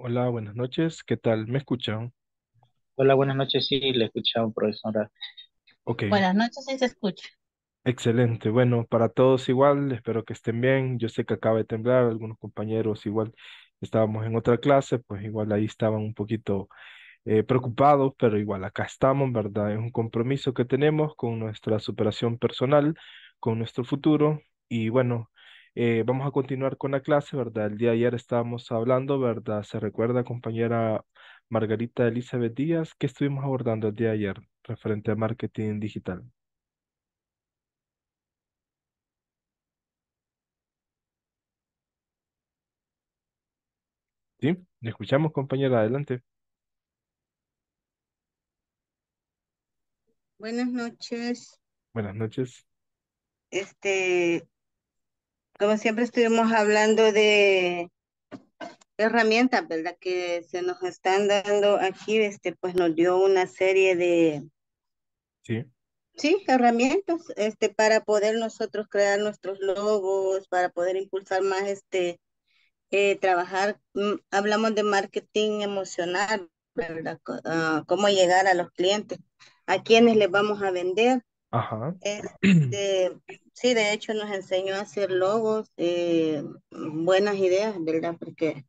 Hola, buenas noches. ¿Qué tal? ¿Me escuchan? Hola, buenas noches. Sí, le escuchamos, profesora. Okay. Buenas noches, sí se escucha. excelente. Bueno, para todos igual, espero que estén bien. Yo sé que acaba de temblar, algunos compañeros igual estábamos en otra clase, pues igual ahí estaban un poquito eh, preocupados, pero igual acá estamos, ¿verdad? Es un compromiso que tenemos con nuestra superación personal, con nuestro futuro y bueno. Eh, vamos a continuar con la clase, ¿verdad? El día de ayer estábamos hablando, ¿verdad? Se recuerda, compañera Margarita Elizabeth Díaz, que estuvimos abordando el día de ayer referente a marketing digital. ¿Sí? ¿Le escuchamos, compañera? Adelante. Buenas noches. Buenas noches. Este, como siempre estuvimos hablando de herramientas, ¿verdad? Que se nos están dando aquí, este, pues nos dio una serie de... Sí. Sí, herramientas, este, para poder nosotros crear nuestros logos, para poder impulsar más, este, eh, trabajar, mm, hablamos de marketing emocional, ¿verdad? Ah, cómo llegar a los clientes, a quienes les vamos a vender, este, sí, de hecho nos enseñó a hacer logos, eh, buenas ideas, ¿verdad? Porque,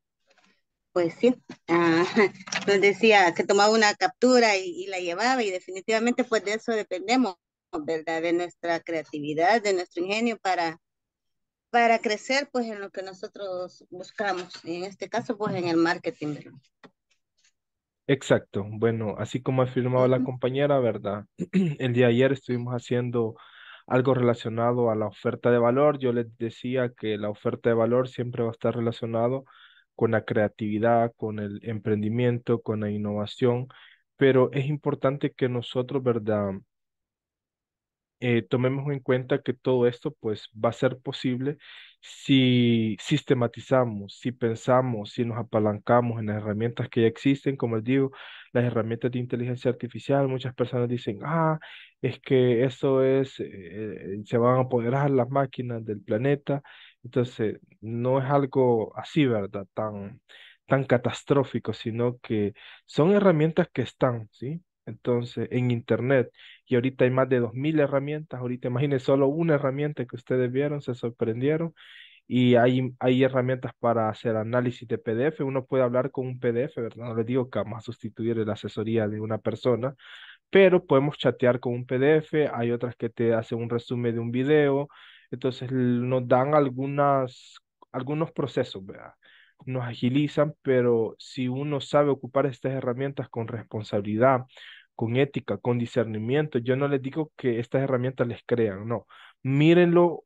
pues sí, ah, nos decía que tomaba una captura y, la llevaba y definitivamente pues de eso dependemos, ¿verdad? De nuestra creatividad, de nuestro ingenio para, para crecer pues en lo que nosotros buscamos, en este caso pues en el marketing, ¿verdad? Exacto. Bueno, así como ha afirmado la compañera, ¿verdad? El día de ayer estuvimos haciendo algo relacionado a la oferta de valor. Yo les decía que la oferta de valor siempre va a estar relacionado con la creatividad, con el emprendimiento, con la innovación, pero es importante que nosotros, ¿verdad? Eh, tomemos en cuenta que todo esto pues va a ser posible si sistematizamos, si pensamos, si nos apalancamos en las herramientas que ya existen, como les digo, las herramientas de inteligencia artificial, muchas personas dicen, ah, es que eso es, eh, eh, se van a apoderar las máquinas del planeta, entonces no es algo así, ¿verdad? Tan tan catastrófico, sino que son herramientas que están, ¿sí? Entonces, en Internet, y ahorita hay más de 2.000 herramientas, ahorita imagínense solo una herramienta que ustedes vieron, se sorprendieron, y hay, hay herramientas para hacer análisis de PDF, uno puede hablar con un PDF, ¿verdad? No les digo que vamos a sustituir la asesoría de una persona, pero podemos chatear con un PDF, hay otras que te hacen un resumen de un video, entonces nos dan algunas, algunos procesos, ¿verdad? nos agilizan, pero si uno sabe ocupar estas herramientas con responsabilidad, con ética, con discernimiento. Yo no les digo que estas herramientas les crean, no. Mírenlo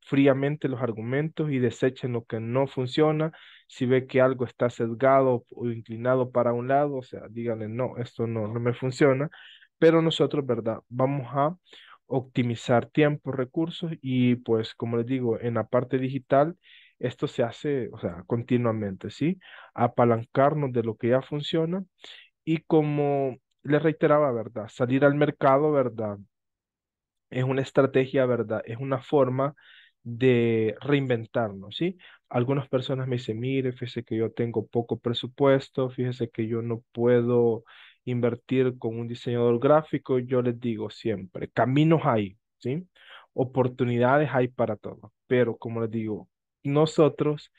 fríamente los argumentos y desechen lo que no funciona. Si ve que algo está sesgado o inclinado para un lado, o sea, díganle, no, esto no, no me funciona. Pero nosotros, ¿verdad? Vamos a optimizar tiempo, recursos y pues, como les digo, en la parte digital, esto se hace, o sea, continuamente, ¿sí? Apalancarnos de lo que ya funciona y como le reiteraba, ¿verdad? Salir al mercado, ¿verdad? Es una estrategia, ¿verdad? Es una forma de reinventarnos, ¿sí? Algunas personas me dicen, mire, fíjese que yo tengo poco presupuesto, fíjese que yo no puedo invertir con un diseñador gráfico, yo les digo siempre, caminos hay, ¿sí? Oportunidades hay para todo, pero como les digo, nosotros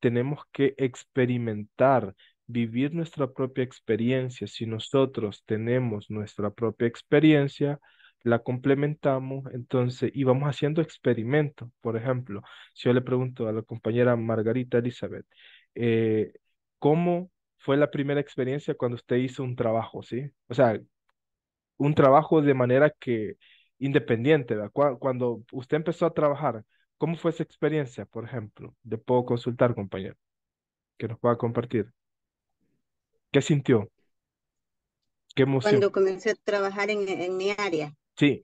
tenemos que experimentar vivir nuestra propia experiencia. Si nosotros tenemos nuestra propia experiencia, la complementamos, entonces, y vamos haciendo experimentos. Por ejemplo, si yo le pregunto a la compañera Margarita Elizabeth, eh, ¿cómo fue la primera experiencia cuando usted hizo un trabajo, sí? O sea, un trabajo de manera que independiente, Cuando usted empezó a trabajar, ¿cómo fue esa experiencia, por ejemplo? Le puedo consultar, compañero, que nos pueda compartir. ¿Qué sintió? Cuando comencé a trabajar en, mi área. Sí.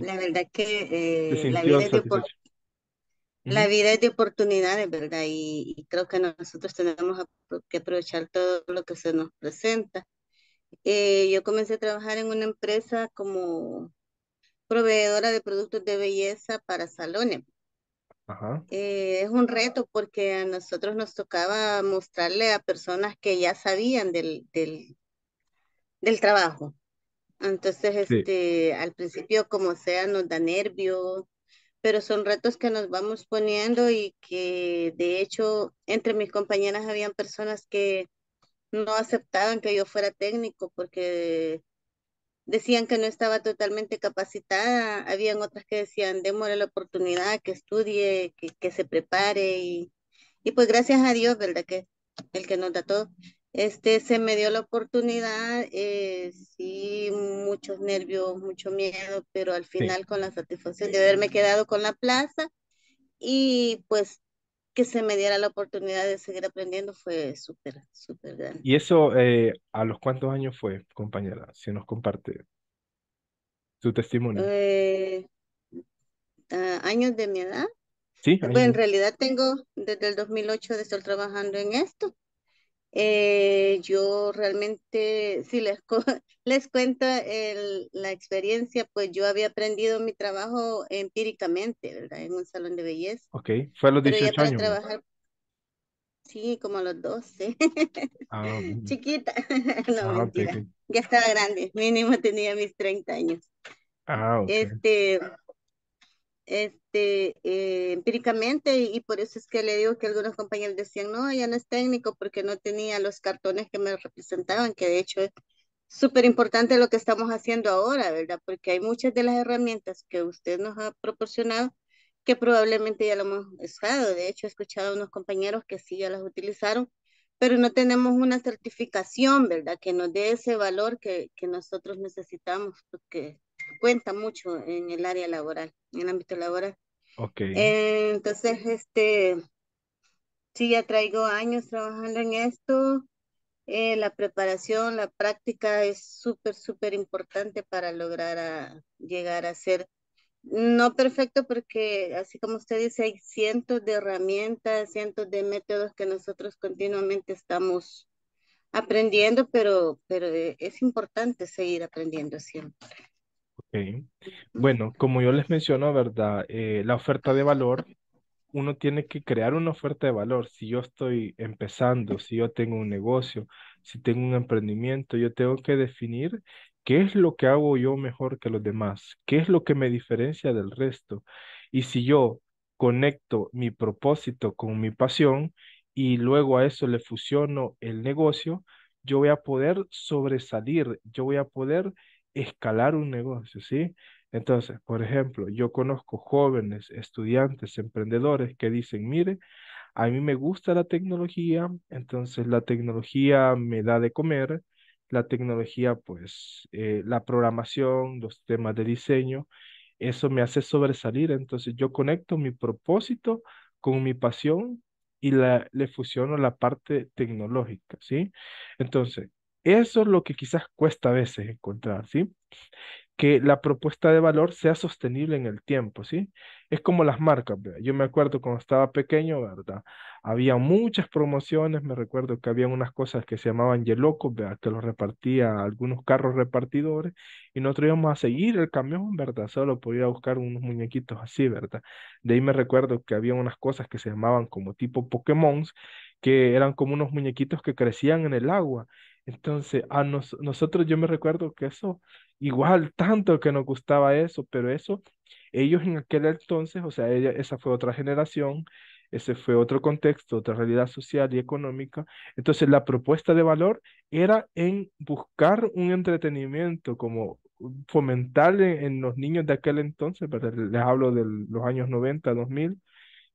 la verdad que eh, la, vida es de, la vida es de oportunidades, ¿verdad? Y, creo que nosotros tenemos que aprovechar todo lo que se nos presenta. Eh, yo comencé a trabajar en una empresa como proveedora de productos de belleza para salones. Eh, es un reto porque a nosotros nos tocaba mostrarle a personas que ya sabían del, del, del trabajo. Entonces, este, al principio, como sea, nos da nervio, pero son retos que nos vamos poniendo y que, de hecho, entre mis compañeras habían personas que no aceptaban que yo fuera técnico porque decían que no estaba totalmente capacitada, habían otras que decían, démosle la oportunidad, que estudie, que, se prepare y, pues gracias a Dios, ¿verdad? Que el que nos da todo. Este, se me dio la oportunidad, eh, sí, muchos nervios, mucho miedo, pero al final con la satisfacción de haberme quedado con la plaza y pues que se me diera la oportunidad de seguir aprendiendo fue súper, súper grande. ¿Y eso eh, a los cuántos años fue, compañera? Si nos comparte su testimonio. Eh, ah, años de mi edad. Sí. Pues, en realidad tengo, desde el 2008 de estar trabajando en esto. Eh, yo realmente, si les, les cuento el, la experiencia, pues yo había aprendido mi trabajo empíricamente, ¿verdad? En un salón de belleza. Ok, fue a los 18 años. Sí, como a los 12. Ah, Chiquita. no, ah, mentira. Ya estaba grande, mínimo tenía mis 30 años. Ah, Este, este, eh, empíricamente y, por eso es que le digo que algunos compañeros decían, no, ya no es técnico porque no tenía los cartones que me representaban, que de hecho es súper importante lo que estamos haciendo ahora, ¿verdad? Porque hay muchas de las herramientas que usted nos ha proporcionado que probablemente ya lo hemos usado. De hecho, he escuchado a unos compañeros que sí ya las utilizaron, pero no tenemos una certificación, ¿verdad? Que nos dé ese valor que, que nosotros necesitamos, porque cuenta mucho en el área laboral, en el ámbito laboral. Ok. Eh, entonces, este, sí, ya traigo años trabajando en esto. Eh, la preparación, la práctica es súper, súper importante para lograr a, llegar a ser no perfecto porque, así como usted dice, hay cientos de herramientas, cientos de métodos que nosotros continuamente estamos aprendiendo, pero, pero eh, es importante seguir aprendiendo siempre. Bueno, como yo les menciono, ¿verdad? Eh, la oferta de valor, uno tiene que crear una oferta de valor. Si yo estoy empezando, si yo tengo un negocio, si tengo un emprendimiento, yo tengo que definir qué es lo que hago yo mejor que los demás, qué es lo que me diferencia del resto. Y si yo conecto mi propósito con mi pasión y luego a eso le fusiono el negocio, yo voy a poder sobresalir, yo voy a poder escalar un negocio, ¿sí? Entonces, por ejemplo, yo conozco jóvenes, estudiantes, emprendedores que dicen, mire, a mí me gusta la tecnología, entonces la tecnología me da de comer, la tecnología, pues, eh, la programación, los temas de diseño, eso me hace sobresalir, entonces yo conecto mi propósito con mi pasión y la, le fusiono la parte tecnológica, ¿sí? Entonces, eso es lo que quizás cuesta a veces encontrar, ¿sí? Que la propuesta de valor sea sostenible en el tiempo, ¿sí? Es como las marcas, ¿verdad? Yo me acuerdo cuando estaba pequeño, ¿verdad? Había muchas promociones, me recuerdo que había unas cosas que se llamaban Yeloco, ¿verdad? Que los repartía algunos carros repartidores y nosotros íbamos a seguir el camión, ¿verdad? Solo podía buscar unos muñequitos así, ¿verdad? De ahí me recuerdo que había unas cosas que se llamaban como tipo Pokémon, que eran como unos muñequitos que crecían en el agua entonces, a nosotros yo me recuerdo que eso, igual tanto que nos gustaba eso, pero eso, ellos en aquel entonces, o sea, esa fue otra generación, ese fue otro contexto, otra realidad social y económica. Entonces, la propuesta de valor era en buscar un entretenimiento, como fomentar en, los niños de aquel entonces, les hablo de los años 90, 2000,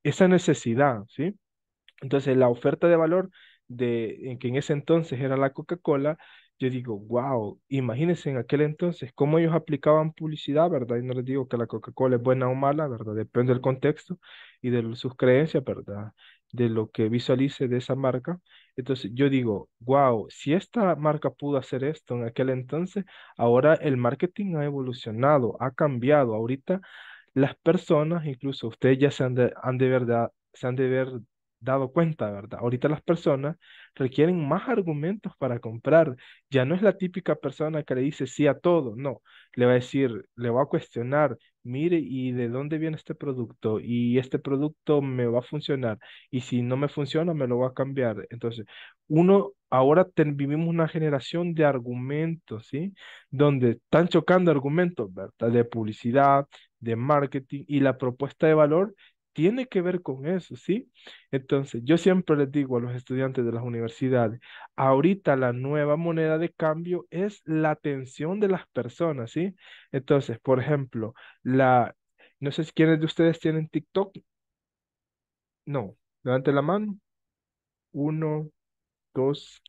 esa necesidad, ¿sí? Entonces, la oferta de valor de en que en ese entonces era la Coca-Cola, yo digo, wow, imagínense en aquel entonces cómo ellos aplicaban publicidad, ¿verdad? Y no les digo que la Coca-Cola es buena o mala, ¿verdad? Depende del contexto y de sus creencias, ¿verdad? De lo que visualice de esa marca. Entonces yo digo, wow, si esta marca pudo hacer esto en aquel entonces, ahora el marketing ha evolucionado, ha cambiado. Ahorita las personas, incluso ustedes ya se han de, han de verdad, se han de ver dado cuenta, ¿verdad? Ahorita las personas requieren más argumentos para comprar. Ya no es la típica persona que le dice sí a todo, no, le va a decir, le va a cuestionar, mire, ¿y de dónde viene este producto? Y este producto me va a funcionar. Y si no me funciona, me lo va a cambiar. Entonces, uno, ahora vivimos una generación de argumentos, ¿sí? Donde están chocando argumentos, ¿verdad? De publicidad, de marketing y la propuesta de valor tiene que ver con eso, ¿sí? Entonces, yo siempre les digo a los estudiantes de las universidades, ahorita la nueva moneda de cambio es la atención de las personas, ¿sí? Entonces, por ejemplo, la, no sé si quiénes de ustedes tienen TikTok. No, levante la mano. Uno, dos,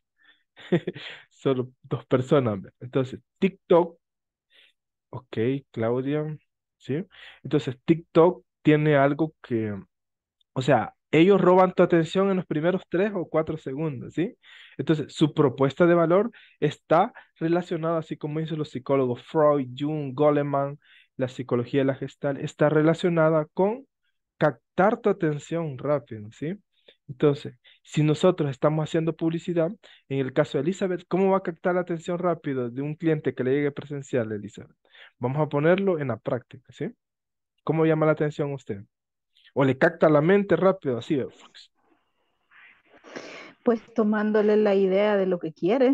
solo dos personas. Entonces, TikTok. Ok, Claudia. ¿Sí? Entonces, TikTok tiene algo que, o sea, ellos roban tu atención en los primeros tres o cuatro segundos, ¿sí? Entonces, su propuesta de valor está relacionada, así como dicen los psicólogos Freud, Jung, Goleman, la psicología de la gestal, está relacionada con captar tu atención rápido, ¿sí? Entonces, si nosotros estamos haciendo publicidad, en el caso de Elizabeth, ¿cómo va a captar la atención rápido de un cliente que le llegue presencial, Elizabeth? Vamos a ponerlo en la práctica, ¿sí? ¿Cómo llama la atención usted? ¿O le capta la mente rápido, así de... Pues tomándole la idea de lo que quiere,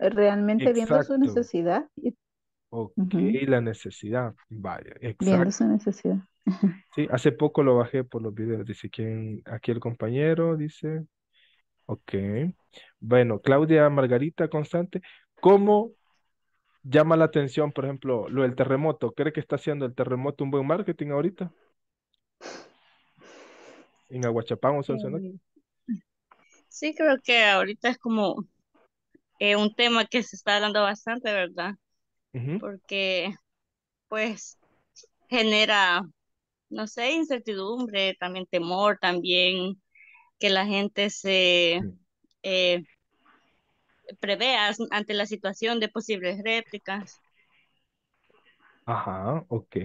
eh, realmente viendo su necesidad. y la necesidad, vaya, exacto. Viendo su necesidad. Sí, hace poco lo bajé por los videos, dice quién, aquí el compañero, dice, ok. Bueno, Claudia Margarita Constante, ¿cómo llama la atención, por ejemplo, lo del terremoto. ¿Cree que está haciendo el terremoto un buen marketing ahorita? En Aguachapán o eh, Sí, creo que ahorita es como eh, un tema que se está hablando bastante, ¿verdad? Porque, pues, genera, no sé, incertidumbre, también temor, también que la gente se, eh, preveas ante la situación de posibles réplicas. Ajá, ok.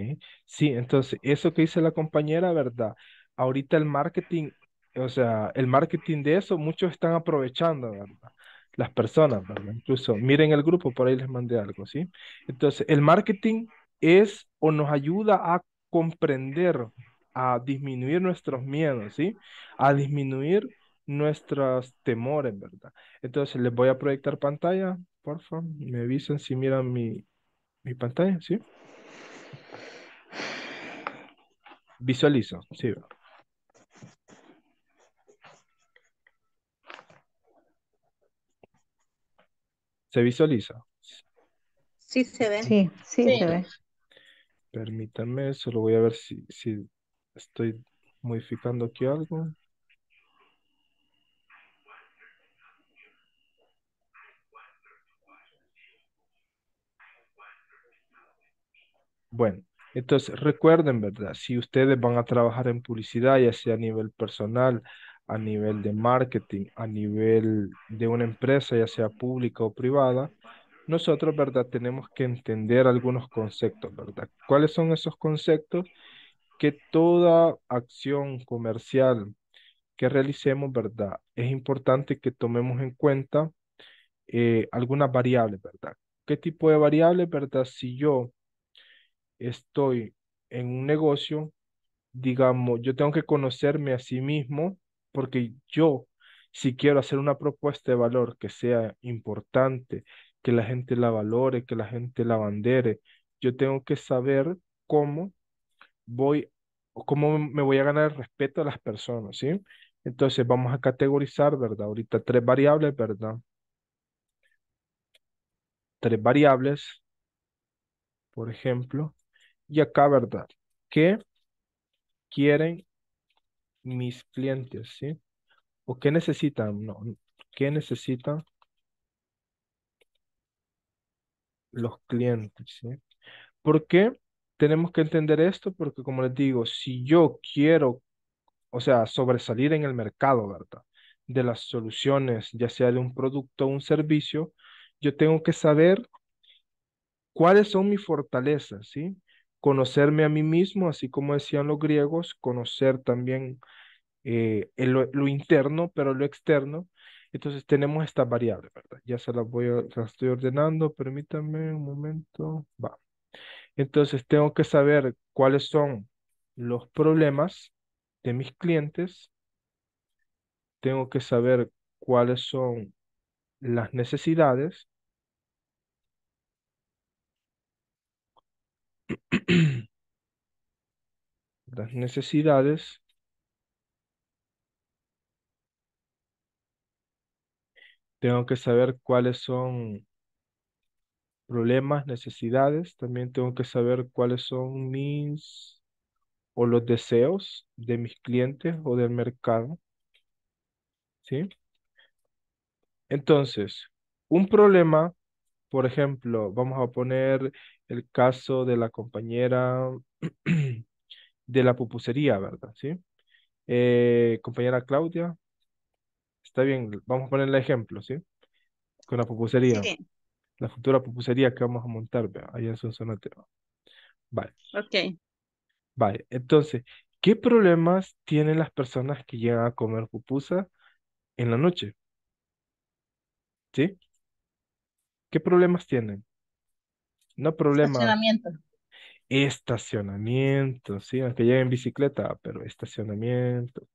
Sí, entonces, eso que dice la compañera, ¿verdad? Ahorita el marketing, o sea, el marketing de eso, muchos están aprovechando, ¿verdad? Las personas, ¿verdad? Incluso, miren el grupo, por ahí les mandé algo, ¿sí? Entonces, el marketing es o nos ayuda a comprender, a disminuir nuestros miedos, ¿sí? A disminuir nuestros temores, ¿verdad? Entonces les voy a proyectar pantalla, por favor, me avisan si miran mi, pantalla, ¿sí? Visualizo, sí. ¿Se visualiza? Sí, se ve. Sí, sí, sí. se ve. Permítanme, solo voy a ver si, si estoy modificando aquí algo. Bueno, entonces recuerden, ¿verdad? Si ustedes van a trabajar en publicidad, ya sea a nivel personal, a nivel de marketing, a nivel de una empresa, ya sea pública o privada, nosotros, ¿verdad? Tenemos que entender algunos conceptos, ¿verdad? ¿Cuáles son esos conceptos? Que toda acción comercial que realicemos, ¿verdad? Es importante que tomemos en cuenta eh, algunas variables, ¿verdad? ¿Qué tipo de variables, ¿verdad? Si yo estoy en un negocio, digamos, yo tengo que conocerme a sí mismo porque yo, si quiero hacer una propuesta de valor que sea importante, que la gente la valore, que la gente la bandere, yo tengo que saber cómo voy, cómo me voy a ganar el respeto a las personas, ¿sí? Entonces vamos a categorizar, ¿verdad? Ahorita tres variables, ¿verdad? Tres variables, por ejemplo. Y acá, ¿verdad? ¿Qué quieren mis clientes? ¿Sí? ¿O qué necesitan? No, ¿qué necesitan los clientes? ¿sí? ¿Por qué tenemos que entender esto? Porque como les digo, si yo quiero, o sea, sobresalir en el mercado, ¿verdad? De las soluciones, ya sea de un producto o un servicio, yo tengo que saber cuáles son mis fortalezas, ¿sí? conocerme a mí mismo, así como decían los griegos, conocer también eh, lo interno, pero lo externo. Entonces tenemos estas variables, ¿verdad? Ya se las voy a, estoy ordenando, permítanme un momento. Va. Entonces tengo que saber cuáles son los problemas de mis clientes. Tengo que saber cuáles son las necesidades las necesidades tengo que saber cuáles son problemas, necesidades, también tengo que saber cuáles son mis o los deseos de mis clientes o del mercado. ¿Sí? Entonces, un problema, por ejemplo, vamos a poner el caso de la compañera de la pupusería, ¿verdad? ¿Sí? Eh, compañera Claudia, está bien, vamos a ponerle ejemplo, ¿sí? Con la pupusería. La futura pupusería que vamos a montar, ¿verdad? Allá en Sonsonatero. Vale. Ok. Vale, entonces, ¿qué problemas tienen las personas que llegan a comer pupusa en la noche? ¿Sí? ¿Qué problemas tienen? No problema. Estacionamiento. Estacionamiento, sí, aunque llegue en bicicleta, pero estacionamiento.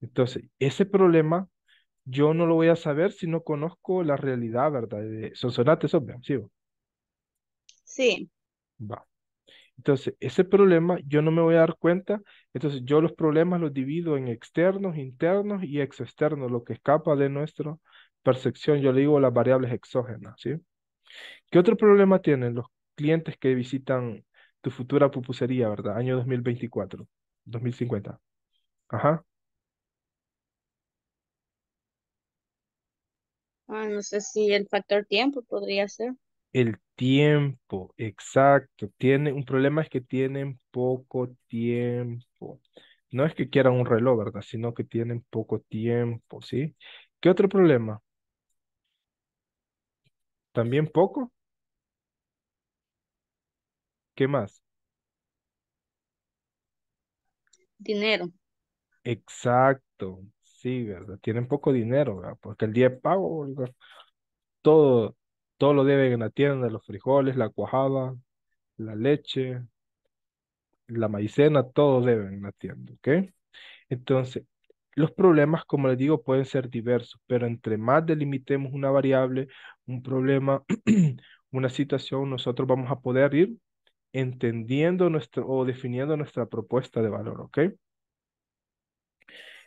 Entonces, ese problema yo no lo voy a saber si no conozco la realidad, ¿verdad? De Sonsonate, obvio, ¿sí? Va. Entonces, ese problema yo no me voy a dar cuenta. Entonces, yo los problemas los divido en externos, internos y externos, lo que escapa de nuestra percepción. Yo le digo las variables exógenas, ¿sí? ¿Qué otro problema tienen los clientes que visitan tu futura pupusería, verdad? Año 2024, 2050. Ajá. Ah, no sé si el factor tiempo podría ser. El tiempo, exacto. Tiene, un problema es que tienen poco tiempo. No es que quieran un reloj, ¿verdad? Sino que tienen poco tiempo, ¿sí? ¿Qué otro problema? También poco. ¿Qué más? Dinero. Exacto. Sí, ¿verdad? Tienen poco dinero, ¿verdad? Porque el día de pago, todo, todo lo deben en la tienda, los frijoles, la cuajada, la leche, la maicena, todo deben en la tienda, ¿ok? Entonces, los problemas, como les digo, pueden ser diversos, pero entre más delimitemos una variable, un problema, una situación, nosotros vamos a poder ir entendiendo nuestro o definiendo nuestra propuesta de valor, ¿ok?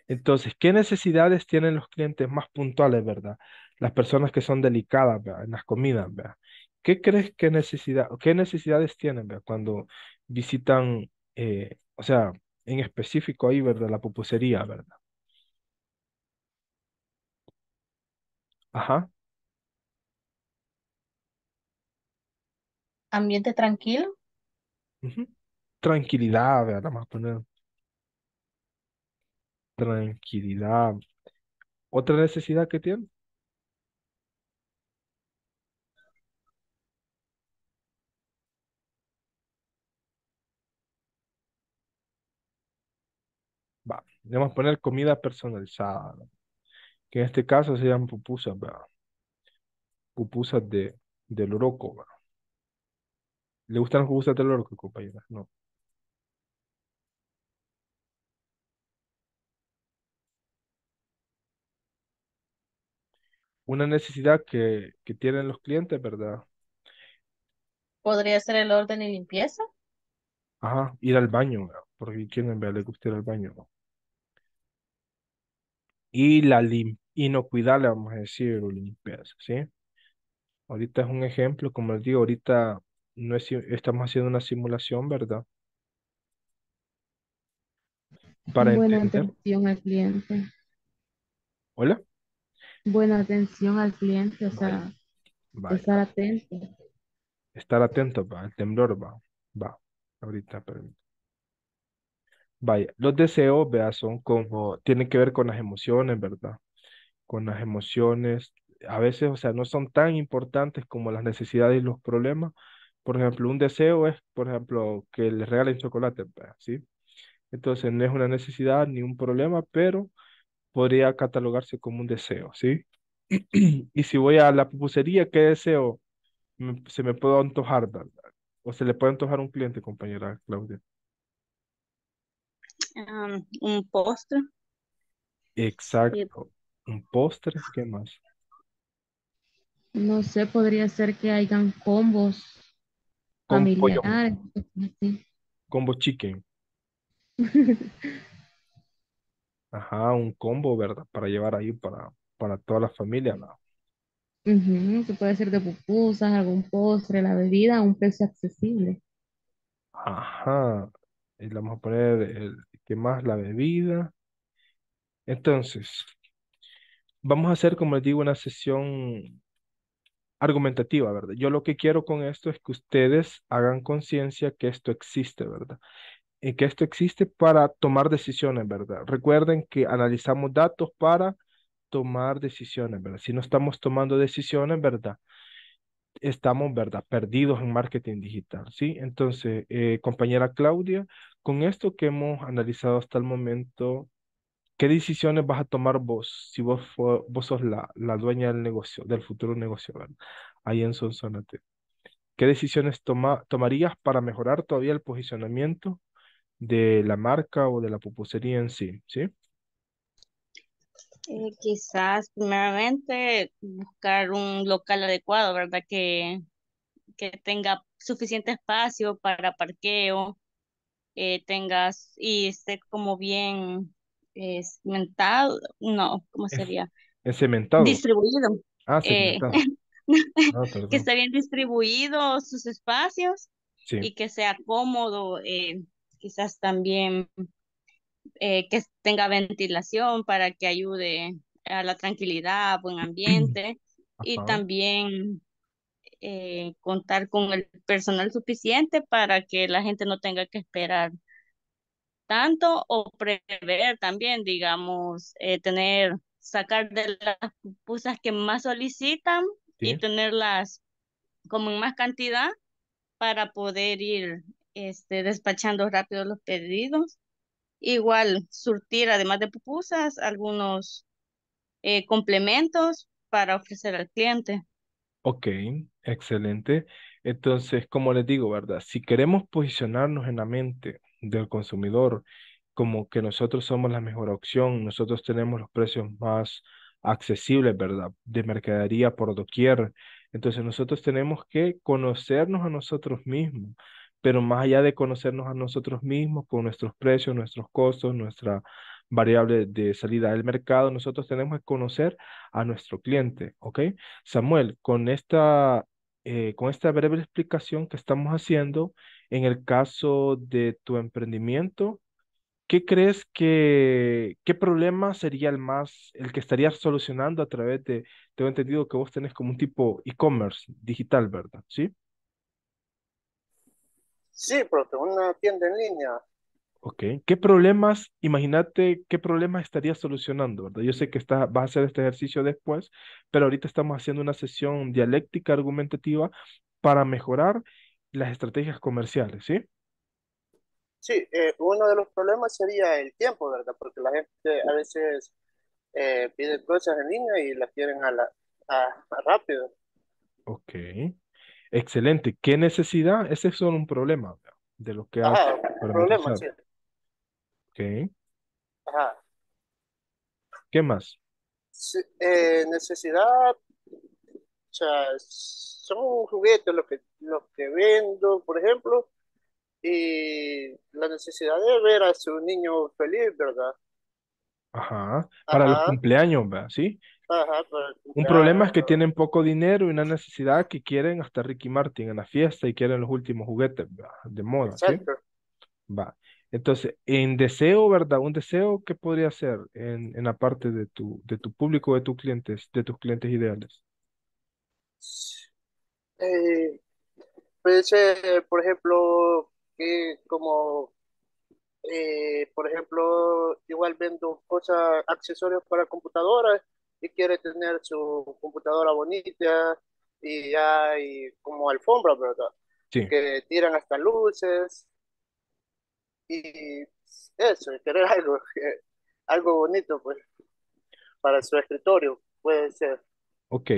Entonces, ¿qué necesidades tienen los clientes más puntuales, verdad? Las personas que son delicadas ¿verdad? en las comidas, ¿verdad? ¿Qué crees que necesidad, qué necesidades tienen ¿verdad? cuando visitan, eh, o sea, en específico ahí, ¿verdad? La pupusería, ¿verdad? Ajá. ambiente tranquilo. Tranquilidad, verdad, nada más poner tranquilidad. ¿Otra necesidad que tiene? vamos a poner comida personalizada, que en este caso sean pupusas, ¿Verdad? Pupusas de, del Oroco, ¿Le gustan los gusta los que compañera? No. Una necesidad que, tienen los clientes, ¿verdad? ¿Podría ser el orden y limpieza? Ajá, ir al baño, ¿verdad? porque quieren ver, le gusta ir al baño. Y la inocuidad, le vamos a decir, o limpieza, ¿sí? Ahorita es un ejemplo, como les digo, ahorita no estamos haciendo una simulación, ¿verdad? Para Buena atención al cliente. Hola. Buena atención al cliente, o sea, estar atento. Estar atento, va. El temblor va. Va. Ahorita, Vaya, los deseos, vea, son como, tienen que ver con las emociones, ¿verdad? Con las emociones. A veces, o sea, no son tan importantes como las necesidades y los problemas, por ejemplo, un deseo es, por ejemplo, que le regalen chocolate, pues, ¿sí? Entonces no es una necesidad ni un problema, pero podría catalogarse como un deseo, ¿sí? y si voy a la pupusería, ¿qué deseo se me puede antojar? ¿O se le puede antojar a un cliente, compañera Claudia? un postre. Eh, Exacto. Un postre, ¿qué más? No sé, podría ser que hayan combos Combo ah, chicken. Ajá, un combo, ¿verdad? Para llevar ahí para, para toda la familia. ¿no? Se puede hacer de pupusas, algún postre, la bebida un precio accesible. Ajá. Y le vamos a poner el que más la bebida. Entonces, vamos a hacer, como les digo, una sesión argumentativa, ¿verdad? Yo lo que quiero con esto es que ustedes hagan conciencia que esto existe, ¿verdad? Y eh, que esto existe para tomar decisiones, ¿verdad? Recuerden que analizamos datos para tomar decisiones, ¿verdad? Si no estamos tomando decisiones, ¿verdad? Estamos, ¿verdad? Perdidos en marketing digital, ¿sí? Entonces, eh, compañera Claudia, con esto que hemos analizado hasta el momento, ¿Qué decisiones vas a tomar vos si vos, vos sos la, la, dueña del negocio, del futuro negocio, ahí en Sonsonate? ¿Qué decisiones tomarías para mejorar todavía el posicionamiento de la marca o de la pupusería en sí? ¿sí? Eh, quizás primeramente buscar un local adecuado, ¿verdad? Que, que tenga suficiente espacio para parqueo, eh, tengas y esté como bien es cementado, no, ¿cómo sería? Es cementado. Distribuido. Ah, eh, cementado. Ah, que esté bien distribuido sus espacios y que sea cómodo, eh, quizás también eh, que tenga ventilación para que ayude a la tranquilidad, buen ambiente y también contar con el personal suficiente para que la gente no tenga que esperar tanto o prever también, digamos, eh, tener, sacar de las pupusas que más solicitan y tenerlas como en más cantidad para poder ir este, despachando rápido los pedidos. Igual, surtir, además de pupusas, algunos eh, complementos para ofrecer al cliente. Ok, excelente. Entonces, como les digo, ¿verdad? Si queremos posicionarnos en la mente del consumidor, como que nosotros somos la mejor opción, nosotros tenemos los precios más accesibles, ¿verdad? De mercadería por doquier. Entonces nosotros tenemos que conocernos a nosotros mismos, pero más allá de conocernos a nosotros mismos con nuestros precios, nuestros costos, nuestra variable de salida del mercado, nosotros tenemos que conocer a nuestro cliente, ¿ok? Samuel, con esta, eh, con esta breve explicación que estamos haciendo, en el caso de tu emprendimiento, ¿qué crees que, qué problema sería el más, el que estarías solucionando a través de, tengo entendido que vos tenés como un tipo e-commerce digital, ¿verdad? ¿Sí? Sí, pero tengo una tienda en línea. Ok, ¿qué problemas, imagínate qué problemas estarías solucionando, ¿verdad? Yo sé que está, vas a hacer este ejercicio después, pero ahorita estamos haciendo una sesión dialéctica argumentativa para mejorar las estrategias comerciales, ¿sí? Sí, eh, uno de los problemas sería el tiempo, ¿verdad? Porque la gente a veces eh, pide cosas en línea y las quieren a, la, a, rápido. Ok, excelente. ¿Qué necesidad? Ese es solo un problema de lo que Ajá, problema, Ok. Ajá. ¿Qué más? Eh, necesidad sea, son juguetes los que, los que vendo, por ejemplo, y la necesidad de ver a su niño feliz, ¿verdad? Ajá, para los cumpleaños, ¿verdad? ¿Sí? Ajá, Un problema es que tienen poco dinero y una necesidad que quieren hasta Ricky Martin en la fiesta y quieren los últimos juguetes de moda. Exacto. Va. Entonces, en deseo, ¿verdad? Un deseo que podría ser en, en, la parte de tu, de tu público, de tus clientes, de tus clientes ideales. Eh, puede ser, por ejemplo, que como, eh, por ejemplo, igual vendo cosas, accesorios para computadoras y quiere tener su computadora bonita y hay como alfombra, ¿verdad? Que tiran hasta luces y eso, querer algo, algo bonito, pues, para su escritorio, puede ser. Ok,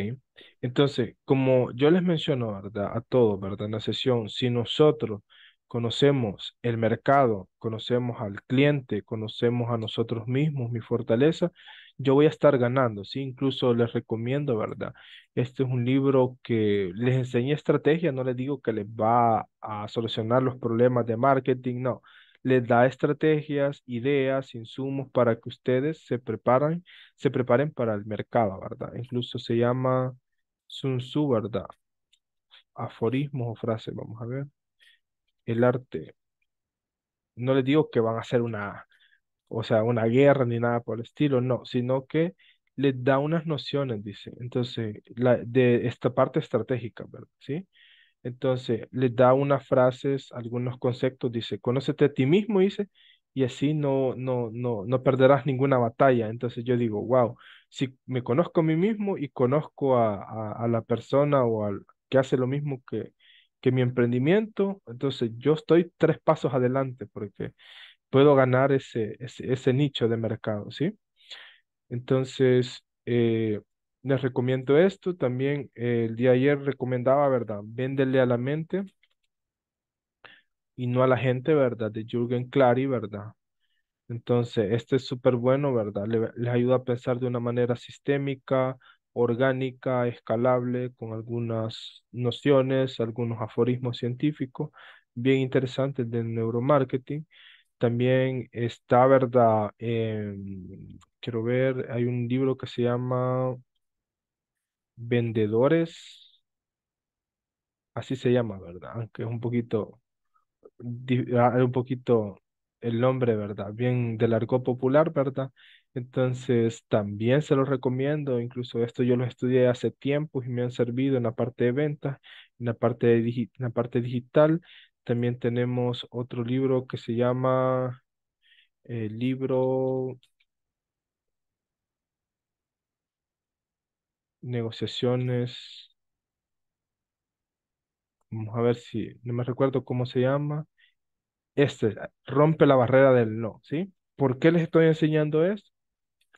entonces, como yo les menciono, ¿verdad? A todos, ¿verdad? En la sesión, si nosotros conocemos el mercado, conocemos al cliente, conocemos a nosotros mismos, mi fortaleza, yo voy a estar ganando, ¿sí? Incluso les recomiendo, ¿verdad? Este es un libro que les enseña estrategia, no les digo que les va a solucionar los problemas de marketing, no, les da estrategias, ideas, insumos para que ustedes se preparen, se preparen para el mercado, ¿verdad? Incluso se llama Sun Tzu, ¿verdad? Aforismos o frases, vamos a ver. El arte. No les digo que van a hacer una, o sea, una guerra ni nada por el estilo, no, sino que les da unas nociones, dice. Entonces, la, de esta parte estratégica, ¿verdad? ¿Sí? Entonces, les da unas frases, algunos conceptos, dice, conócete a ti mismo, dice, y así no, no, no, no perderás ninguna batalla. Entonces yo digo, wow, si me conozco a mí mismo y conozco a, a, la persona o al que hace lo mismo que, que mi emprendimiento, entonces yo estoy tres pasos adelante porque puedo ganar ese, ese, ese nicho de mercado, ¿sí? Entonces, eh, les recomiendo esto. También eh, el día ayer recomendaba, ¿verdad? Véndele a la mente y no a la gente, ¿verdad? De Jürgen Clary, ¿verdad? Entonces, este es súper bueno, ¿verdad? les ayuda a pensar de una manera sistémica, orgánica, escalable, con algunas nociones, algunos aforismos científicos bien interesantes del neuromarketing. También está, ¿verdad? Em, quiero ver, hay un libro que se llama vendedores, así se llama, ¿verdad? Aunque es un poquito, ah, un poquito el nombre, ¿verdad? Bien del arco popular, ¿verdad? Entonces, también se los recomiendo, incluso esto yo lo estudié hace tiempo y me han servido en la parte de venta, en la parte, de en la parte digital. También tenemos otro libro que se llama el eh, libro negociaciones. Vamos a ver si, no me recuerdo cómo se llama. Este, rompe la barrera del no, ¿sí? ¿Por qué les estoy enseñando esto?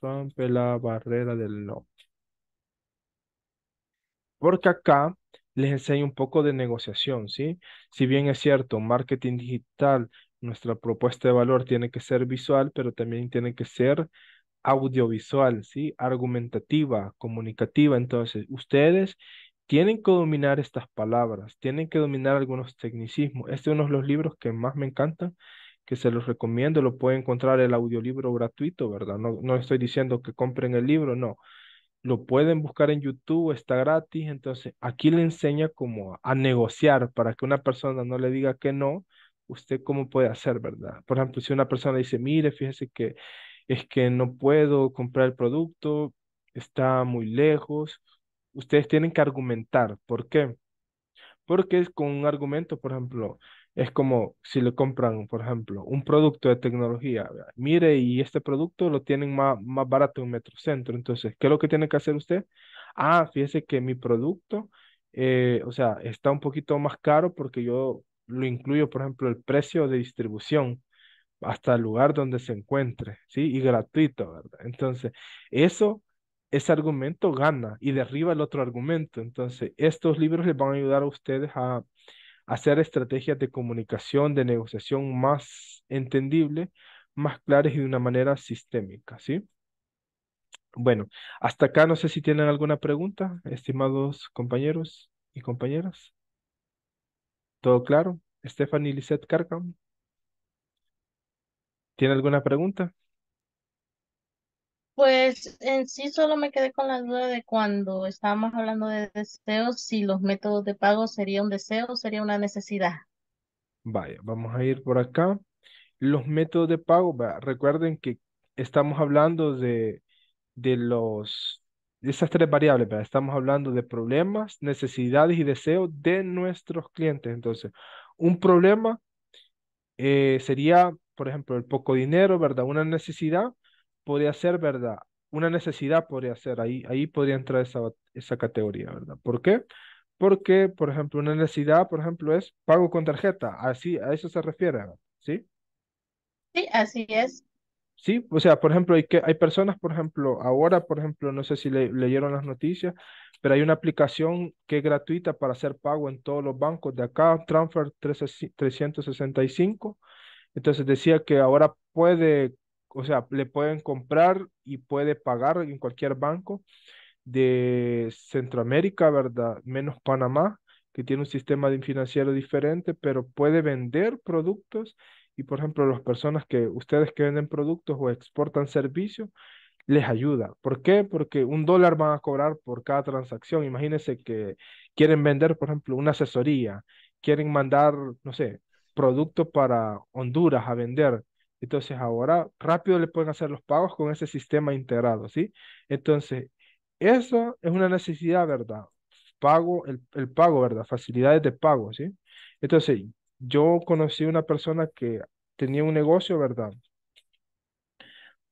Rompe la barrera del no. Porque acá les enseño un poco de negociación, ¿sí? Si bien es cierto, marketing digital, nuestra propuesta de valor tiene que ser visual, pero también tiene que ser audiovisual, ¿sí? Argumentativa, comunicativa. Entonces, ustedes tienen que dominar estas palabras, tienen que dominar algunos tecnicismos. Este es uno de los libros que más me encantan, que se los recomiendo. Lo pueden encontrar el audiolibro gratuito, ¿verdad? No, no estoy diciendo que compren el libro, no. Lo pueden buscar en YouTube, está gratis. Entonces, aquí le enseña cómo a negociar para que una persona no le diga que no. Usted cómo puede hacer, ¿verdad? Por ejemplo, si una persona dice, mire, fíjese que es que no puedo comprar el producto, está muy lejos. Ustedes tienen que argumentar. ¿Por qué? Porque es con un argumento, por ejemplo, es como si le compran, por ejemplo, un producto de tecnología. Mire, y este producto lo tienen más, más barato en Metrocentro. Entonces, ¿qué es lo que tiene que hacer usted? Ah, fíjese que mi producto, eh, o sea, está un poquito más caro porque yo lo incluyo, por ejemplo, el precio de distribución hasta el lugar donde se encuentre, ¿sí? Y gratuito, ¿verdad? Entonces, eso, ese argumento gana y derriba el otro argumento. Entonces, estos libros les van a ayudar a ustedes a, hacer estrategias de comunicación, de negociación más entendible, más claras y de una manera sistémica, ¿sí? Bueno, hasta acá no sé si tienen alguna pregunta, estimados compañeros y compañeras. ¿Todo claro? y Lisette cargan. ¿Tiene alguna pregunta? Pues en sí solo me quedé con la duda de cuando estábamos hablando de deseos, si los métodos de pago sería un deseo o sería una necesidad. Vaya, vamos a ir por acá. Los métodos de pago, recuerden que estamos hablando de, de los esas tres variables, estamos hablando de problemas, necesidades y deseos de nuestros clientes. Entonces, un problema eh, sería por ejemplo, el poco dinero, ¿verdad? Una necesidad podría ser, ¿verdad? Una necesidad podría ser, ahí, ahí podría entrar esa, esa categoría, ¿verdad? ¿Por qué? Porque, por ejemplo, una necesidad, por ejemplo, es pago con tarjeta, así, a eso se refiere, ¿sí? Sí, así es. Sí, o sea, por ejemplo, hay, que, hay personas, por ejemplo, ahora, por ejemplo, no sé si le, leyeron las noticias, pero hay una aplicación que es gratuita para hacer pago en todos los bancos de acá, Transfer 365, entonces decía que ahora puede, o sea, le pueden comprar y puede pagar en cualquier banco de Centroamérica, ¿verdad? Menos Panamá, que tiene un sistema financiero diferente, pero puede vender productos y, por ejemplo, las personas que ustedes que venden productos o exportan servicios, les ayuda. ¿Por qué? Porque un dólar van a cobrar por cada transacción. Imagínense que quieren vender, por ejemplo, una asesoría, quieren mandar, no sé, producto para Honduras a vender. Entonces ahora rápido le pueden hacer los pagos con ese sistema integrado, ¿sí? Entonces, eso es una necesidad, ¿verdad? Pago, el, pago, ¿verdad? Facilidades de pago, ¿sí? Entonces, yo conocí una persona que tenía un negocio, ¿verdad?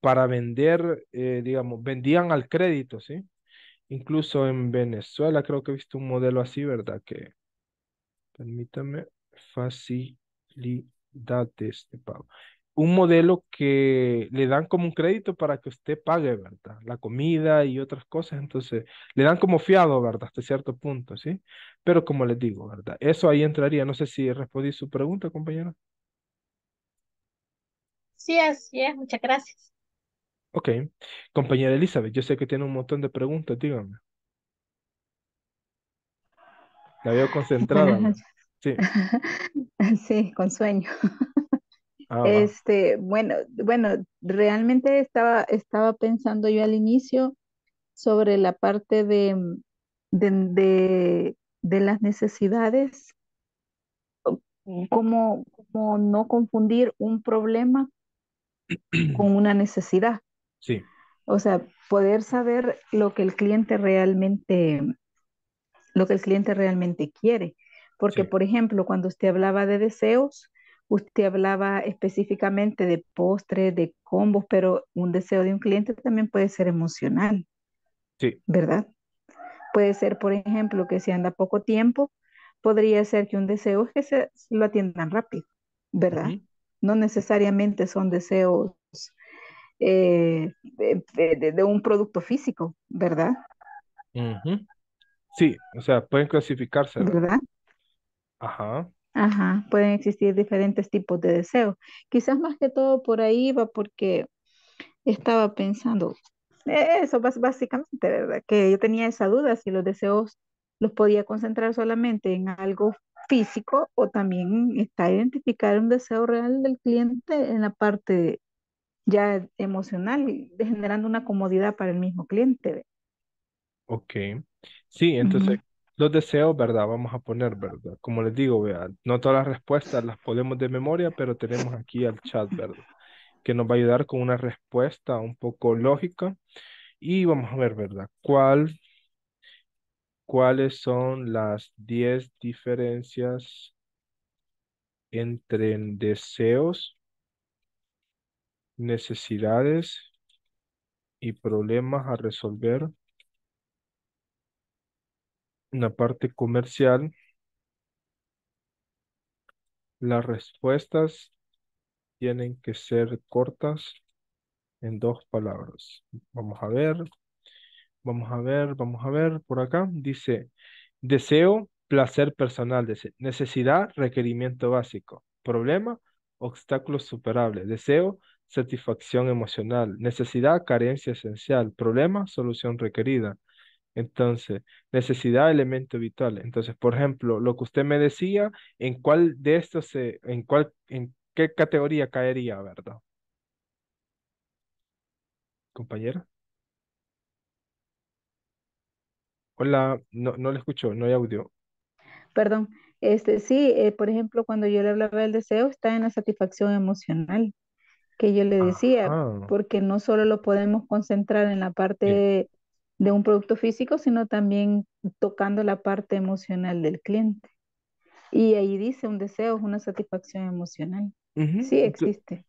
Para vender, eh, digamos, vendían al crédito, ¿sí? Incluso en Venezuela creo que he visto un modelo así, ¿verdad? Que, permítame, fácil este pago. Un modelo que le dan como un crédito para que usted pague, ¿verdad? La comida y otras cosas, entonces le dan como fiado, ¿verdad? Hasta cierto punto, ¿sí? Pero como les digo, ¿verdad? Eso ahí entraría. No sé si respondí su pregunta, compañera. Sí, así es. Muchas gracias. Ok. Compañera Elizabeth, yo sé que tiene un montón de preguntas, dígame. La veo concentrada. Sí. sí, con sueño. Ah, este, bueno, bueno, realmente estaba, estaba pensando yo al inicio sobre la parte de, de, de, las necesidades, como, no confundir un problema con una necesidad. Sí. O sea, poder saber lo que el cliente realmente, lo que el cliente realmente quiere. Porque, por ejemplo, cuando usted hablaba de deseos, usted hablaba específicamente de postres, de combos, pero un deseo de un cliente también puede ser emocional. Sí. ¿Verdad? Puede ser, por ejemplo, que si anda poco tiempo, podría ser que un deseo es que se lo atiendan rápido, ¿verdad? No necesariamente son deseos eh, de, un producto físico, ¿verdad? Sí, o sea, pueden clasificarse. ¿Verdad? Ajá. Ajá, pueden existir diferentes tipos de deseos. Quizás más que todo por ahí va porque estaba pensando e-, eso básicamente, ¿verdad? Que yo tenía esa duda si los deseos los podía concentrar solamente en algo físico o también está identificar un deseo real del cliente en la parte ya emocional, generando una comodidad para el mismo cliente. Ok. Sí, entonces los deseos, ¿verdad? Vamos a poner, ¿verdad? Como les digo, vean, no todas las respuestas las podemos de memoria, pero tenemos aquí al chat, ¿verdad? Que nos va a ayudar con una respuesta un poco lógica. Y vamos a ver, ¿verdad? ¿Cuál, ¿Cuáles son las 10 diferencias entre deseos, necesidades y problemas a resolver en la parte comercial, las respuestas tienen que ser cortas en dos palabras. Vamos a ver, vamos a ver, vamos a ver por acá. Dice, deseo, placer personal, necesidad, requerimiento básico, problema, obstáculo superable, deseo, satisfacción emocional, necesidad, carencia esencial, problema, solución requerida, entonces, necesidad, elemento vital. Entonces, por ejemplo, lo que usted me decía, ¿en cuál de estos se, en cuál, en qué categoría caería, verdad? Compañera. Hola, no, le escucho, no hay audio. Perdón, este sí, eh, por ejemplo, cuando yo le hablaba del deseo, está en la satisfacción emocional, que yo le decía, porque no solo lo podemos concentrar en la parte de un producto físico, sino también tocando la parte emocional del cliente. Y ahí dice un deseo, es una satisfacción emocional. Sí, existe.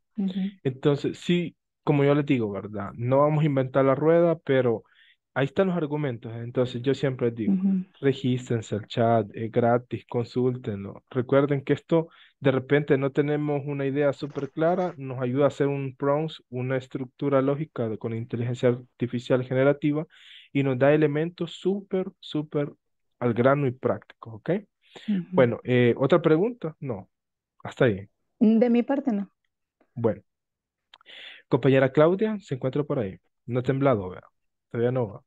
Entonces, sí, como yo les digo, ¿verdad? No vamos a inventar la rueda, pero ahí están los argumentos. Entonces, yo siempre digo, uh al chat, es gratis, consúltenlo. Recuerden que esto, de repente, no tenemos una idea súper clara, nos ayuda a hacer un PRONS, una estructura lógica con inteligencia artificial generativa, y nos da elementos súper, súper al grano y prácticos, ¿ok? Bueno, eh, ¿otra pregunta? No, hasta ahí. De mi parte no. Bueno, compañera Claudia, se encuentra por ahí. No ha temblado, ¿verdad? Todavía no va.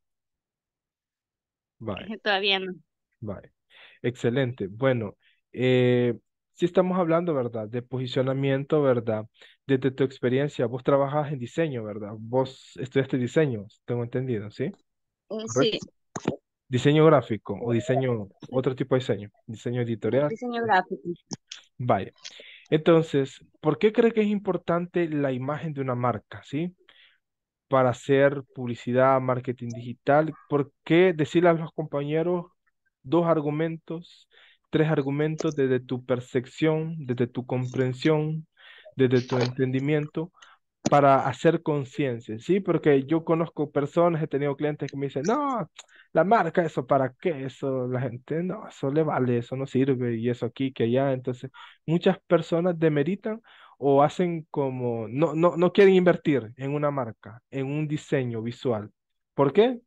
Bye. Todavía no. Bye. Excelente. Bueno, eh, si estamos hablando, ¿verdad? De posicionamiento, ¿verdad? Desde tu experiencia, vos trabajas en diseño, ¿verdad? Vos estudiaste diseño, tengo entendido, ¿sí? Eh, sí. Diseño gráfico o diseño, otro tipo de diseño, diseño editorial. Diseño gráfico. Vaya. Entonces, ¿por qué cree que es importante la imagen de una marca, sí? Para hacer publicidad, marketing digital, ¿por qué decirle a los compañeros dos argumentos, tres argumentos desde tu percepción, desde tu comprensión, desde tu entendimiento para hacer conciencia, ¿sí? Porque yo conozco personas, he tenido clientes que me dicen, no, la marca, eso, ¿para qué? Eso, la gente, no, eso le vale, eso no sirve, y eso aquí, que allá. Entonces, muchas personas demeritan o hacen como, no, no, no quieren invertir en una marca, en un diseño visual. ¿Por qué?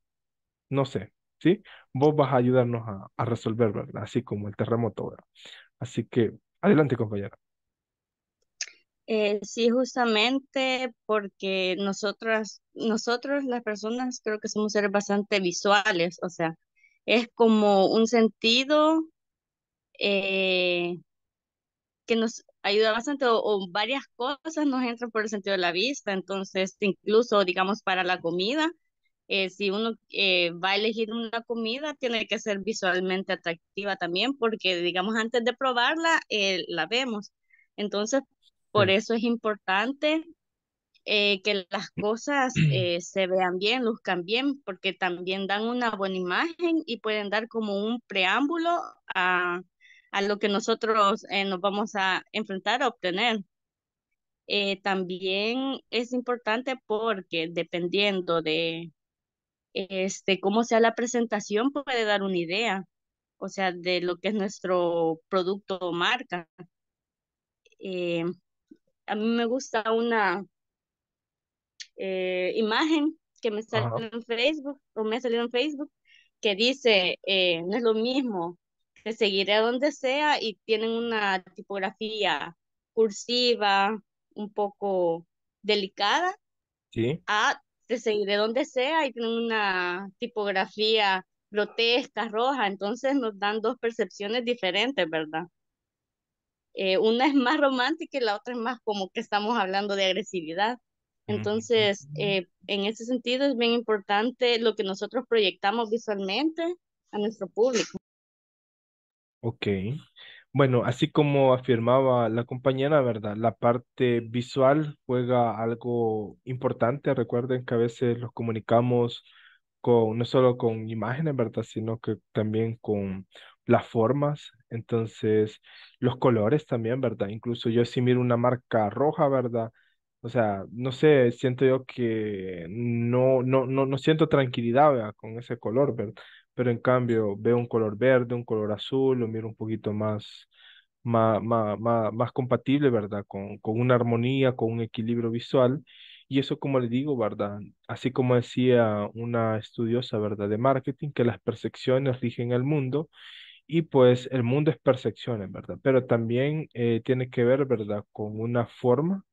No sé, ¿sí? Vos vas a ayudarnos a, resolverlo, resolver, ¿verdad? Así como el terremoto, Así que, adelante, compañera. Eh, sí, justamente porque nosotras, nosotros las personas creo que somos seres bastante visuales, o sea, es como un sentido eh, que nos ayuda bastante o, varias cosas nos entran por el sentido de la vista, entonces incluso digamos para la comida, eh, si uno va a elegir una comida tiene que ser visualmente atractiva también porque digamos antes de probarla la vemos. Entonces, por eso es importante eh, que las cosas eh, se vean bien, luzcan bien, porque también dan una buena imagen y pueden dar como un preámbulo a, a lo que nosotros eh, nos vamos a enfrentar a obtener. también es importante porque dependiendo de este, cómo sea la presentación puede dar una idea, o sea, de lo que es nuestro producto o marca a mí me gusta una eh, imagen que me salió en Facebook o me salido en Facebook que dice, eh, no es lo mismo, te seguiré donde sea y tienen una tipografía cursiva un poco delicada. Sí. A, te seguiré donde sea y tienen una tipografía grotesca, roja, entonces nos dan dos percepciones diferentes, ¿verdad? Eh, una es más romántica y la otra es más como que estamos hablando de agresividad. Entonces, eh, en ese sentido es bien importante lo que nosotros proyectamos visualmente a nuestro público. Ok. Bueno, así como afirmaba la compañera, ¿verdad? La parte visual juega algo importante. Recuerden que a veces los comunicamos con, no solo con imágenes, ¿verdad? Sino que también con las formas, entonces los colores también, ¿verdad? Incluso yo si miro una marca roja, ¿verdad? O sea, no sé, siento yo que no, no, no, no siento tranquilidad ¿verdad? con ese color, ¿verdad? Pero en cambio veo un color verde, un color azul, lo miro un poquito más, más, más, más, más compatible, ¿verdad? Con, con una armonía, con un equilibrio visual. Y eso, como le digo, ¿verdad? Así como decía una estudiosa, ¿verdad? De marketing, que las percepciones rigen el mundo y pues el mundo es percepciones, ¿verdad? Pero también eh, tiene que ver, ¿verdad? Con una forma,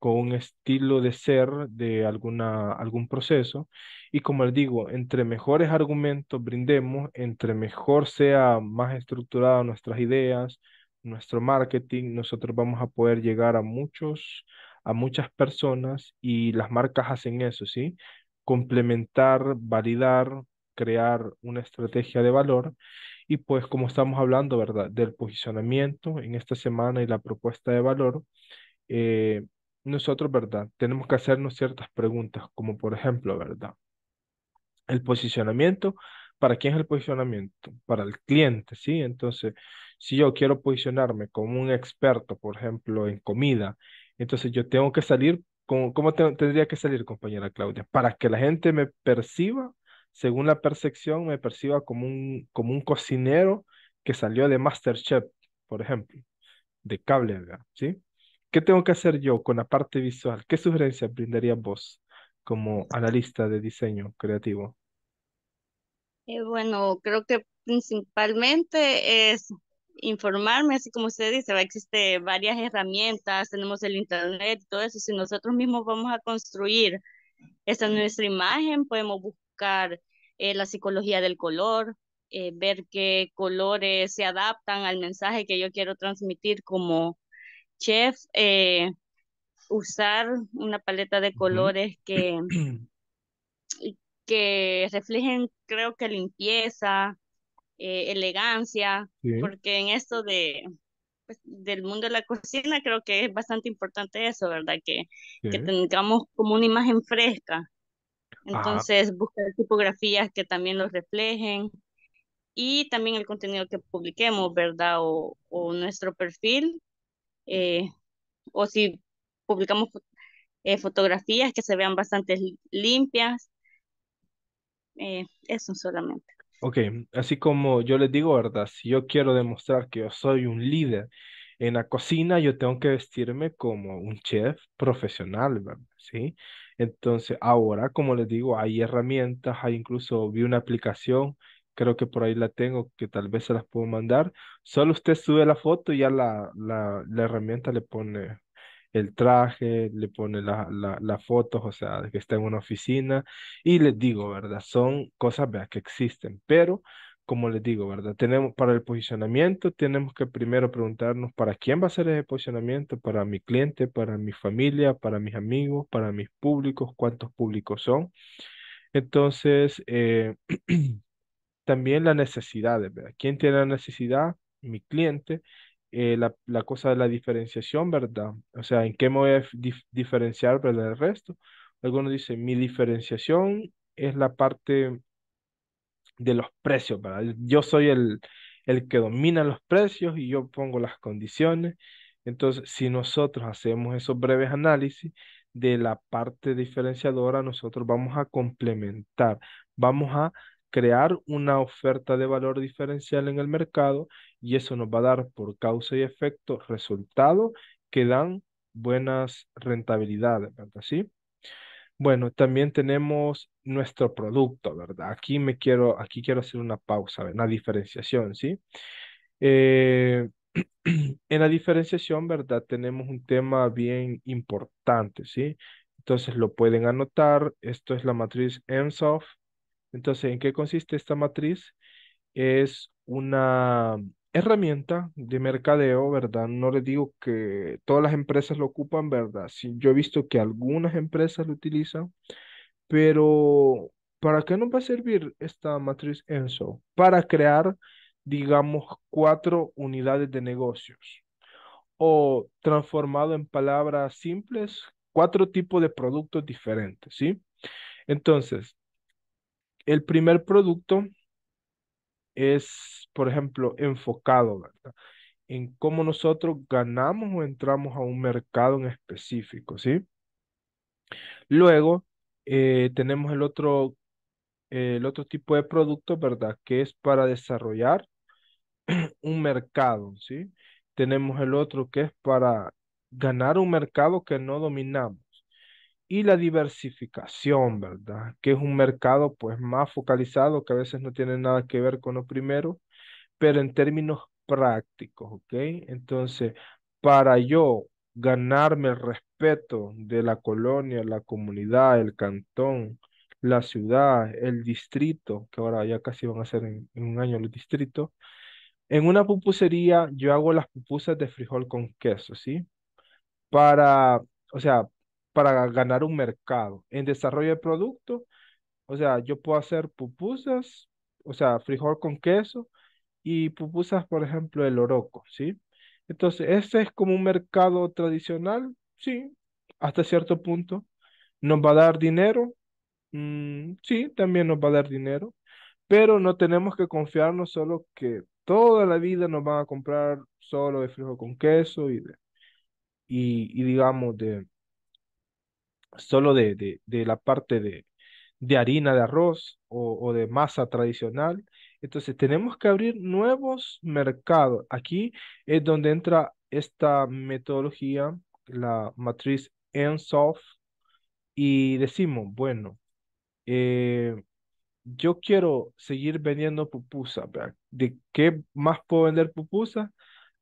con un estilo de ser de alguna, algún proceso. Y como les digo, entre mejores argumentos brindemos, entre mejor sea más estructurada nuestras ideas, nuestro marketing, nosotros vamos a poder llegar a muchos, a muchas personas y las marcas hacen eso, ¿sí? Complementar, validar, crear una estrategia de valor y pues como estamos hablando, ¿verdad? Del posicionamiento en esta semana y la propuesta de valor, eh, nosotros, ¿verdad? Tenemos que hacernos ciertas preguntas, como por ejemplo, ¿verdad? El posicionamiento, ¿para quién es el posicionamiento? Para el cliente, ¿sí? Entonces, si yo quiero posicionarme como un experto, por ejemplo, en comida, entonces yo tengo que salir, con, ¿cómo tendría que salir, compañera Claudia? Para que la gente me perciba según la percepción, me perciba como un, como un cocinero que salió de Masterchef, por ejemplo, de cable, ¿sí? ¿Qué tengo que hacer yo con la parte visual? ¿Qué sugerencias brindaría vos como analista de diseño creativo? Eh, bueno, creo que principalmente es informarme, así como usted dice, va, existe varias herramientas, tenemos el internet todo eso, si nosotros mismos vamos a construir esta nuestra imagen, podemos buscar eh, la psicología del color, eh, ver qué colores se adaptan al mensaje que yo quiero transmitir como chef, eh, usar una paleta de colores que, que reflejen, creo que limpieza, elegancia, porque en esto de pues, del mundo de la cocina creo que es bastante importante eso, ¿verdad? Que, que tengamos como una imagen fresca entonces, buscar tipografías que también los reflejen y también el contenido que publiquemos, ¿verdad? O, o nuestro perfil, eh, o si publicamos eh, fotografías que se vean bastante limpias. Eh, eso solamente. Ok, así como yo les digo, ¿verdad? Si yo quiero demostrar que yo soy un líder en la cocina, yo tengo que vestirme como un chef profesional, ¿verdad? ¿Sí? Entonces, ahora, como les digo, hay herramientas, hay incluso vi una aplicación, creo que por ahí la tengo, que tal vez se las puedo mandar. Solo usted sube la foto y ya la, la, herramienta le pone el traje, le pone las la, la fotos, o sea, de que está en una oficina. Y les digo, ¿verdad? Son cosas que existen, pero como les digo, ¿verdad? Tenemos para el posicionamiento, tenemos que primero preguntarnos para quién va a ser ese posicionamiento, para mi cliente, para mi familia, para mis amigos, para mis públicos, cuántos públicos son. Entonces, eh, también las necesidades, ¿verdad? ¿Quién tiene la necesidad? Mi cliente. Eh, la, la, cosa de la diferenciación, ¿verdad? O sea, ¿en qué me voy a diferenciar ¿verdad? del resto? Algunos dicen, mi diferenciación es la parte de los precios, ¿verdad? Yo soy el, el que domina los precios y yo pongo las condiciones. Entonces, si nosotros hacemos esos breves análisis de la parte diferenciadora, nosotros vamos a complementar, vamos a crear una oferta de valor diferencial en el mercado y eso nos va a dar por causa y efecto resultados que dan buenas rentabilidades, ¿verdad? ¿Sí? Bueno, también tenemos nuestro producto, ¿verdad? Aquí me quiero, aquí quiero hacer una pausa, una diferenciación, ¿sí? Eh, en la diferenciación, ¿verdad? Tenemos un tema bien importante, ¿sí? Entonces lo pueden anotar. Esto es la matriz ENSOF. Entonces, ¿en qué consiste esta matriz? Es una herramienta de mercadeo, ¿verdad? No les digo que todas las empresas lo ocupan, ¿verdad? Sí, yo he visto que algunas empresas lo utilizan, pero ¿para qué nos va a servir esta matriz ENSO? Para crear, digamos, cuatro unidades de negocios o transformado en palabras simples, cuatro tipos de productos diferentes, ¿sí? Entonces, el primer producto es, por ejemplo, enfocado, ¿verdad? En cómo nosotros ganamos o entramos a un mercado en específico, ¿sí? Luego, eh, tenemos el otro, el otro tipo de producto, ¿verdad? Que es para desarrollar un mercado, ¿sí? Tenemos el otro que es para ganar un mercado que no dominamos y la diversificación, ¿verdad? Que es un mercado pues más focalizado, que a veces no tiene nada que ver con lo primero, pero en términos prácticos, ¿ok? Entonces, para yo ganarme el respeto de la colonia, la comunidad, el cantón, la ciudad, el distrito, que ahora ya casi van a ser en, un año los distritos, en una pupusería yo hago las pupusas de frijol con queso, ¿sí? Para, o sea, para ganar un mercado. En desarrollo de producto, o sea, yo puedo hacer pupusas, o sea, frijol con queso y pupusas, por ejemplo, el oroco, ¿sí? Entonces, ¿Ese es como un mercado tradicional, sí, hasta cierto punto. ¿Nos va a dar dinero? Mm, sí, también nos va a dar dinero, pero no tenemos que confiarnos solo que toda la vida nos van a comprar solo de frijol con queso y, y digamos de solo de, la parte de, harina de arroz o, de masa tradicional. Entonces tenemos que abrir nuevos mercados. Aquí es donde entra esta metodología, la matriz ENSOF, y decimos, bueno, eh, yo quiero seguir vendiendo pupusas. ¿De qué más puedo vender pupusas?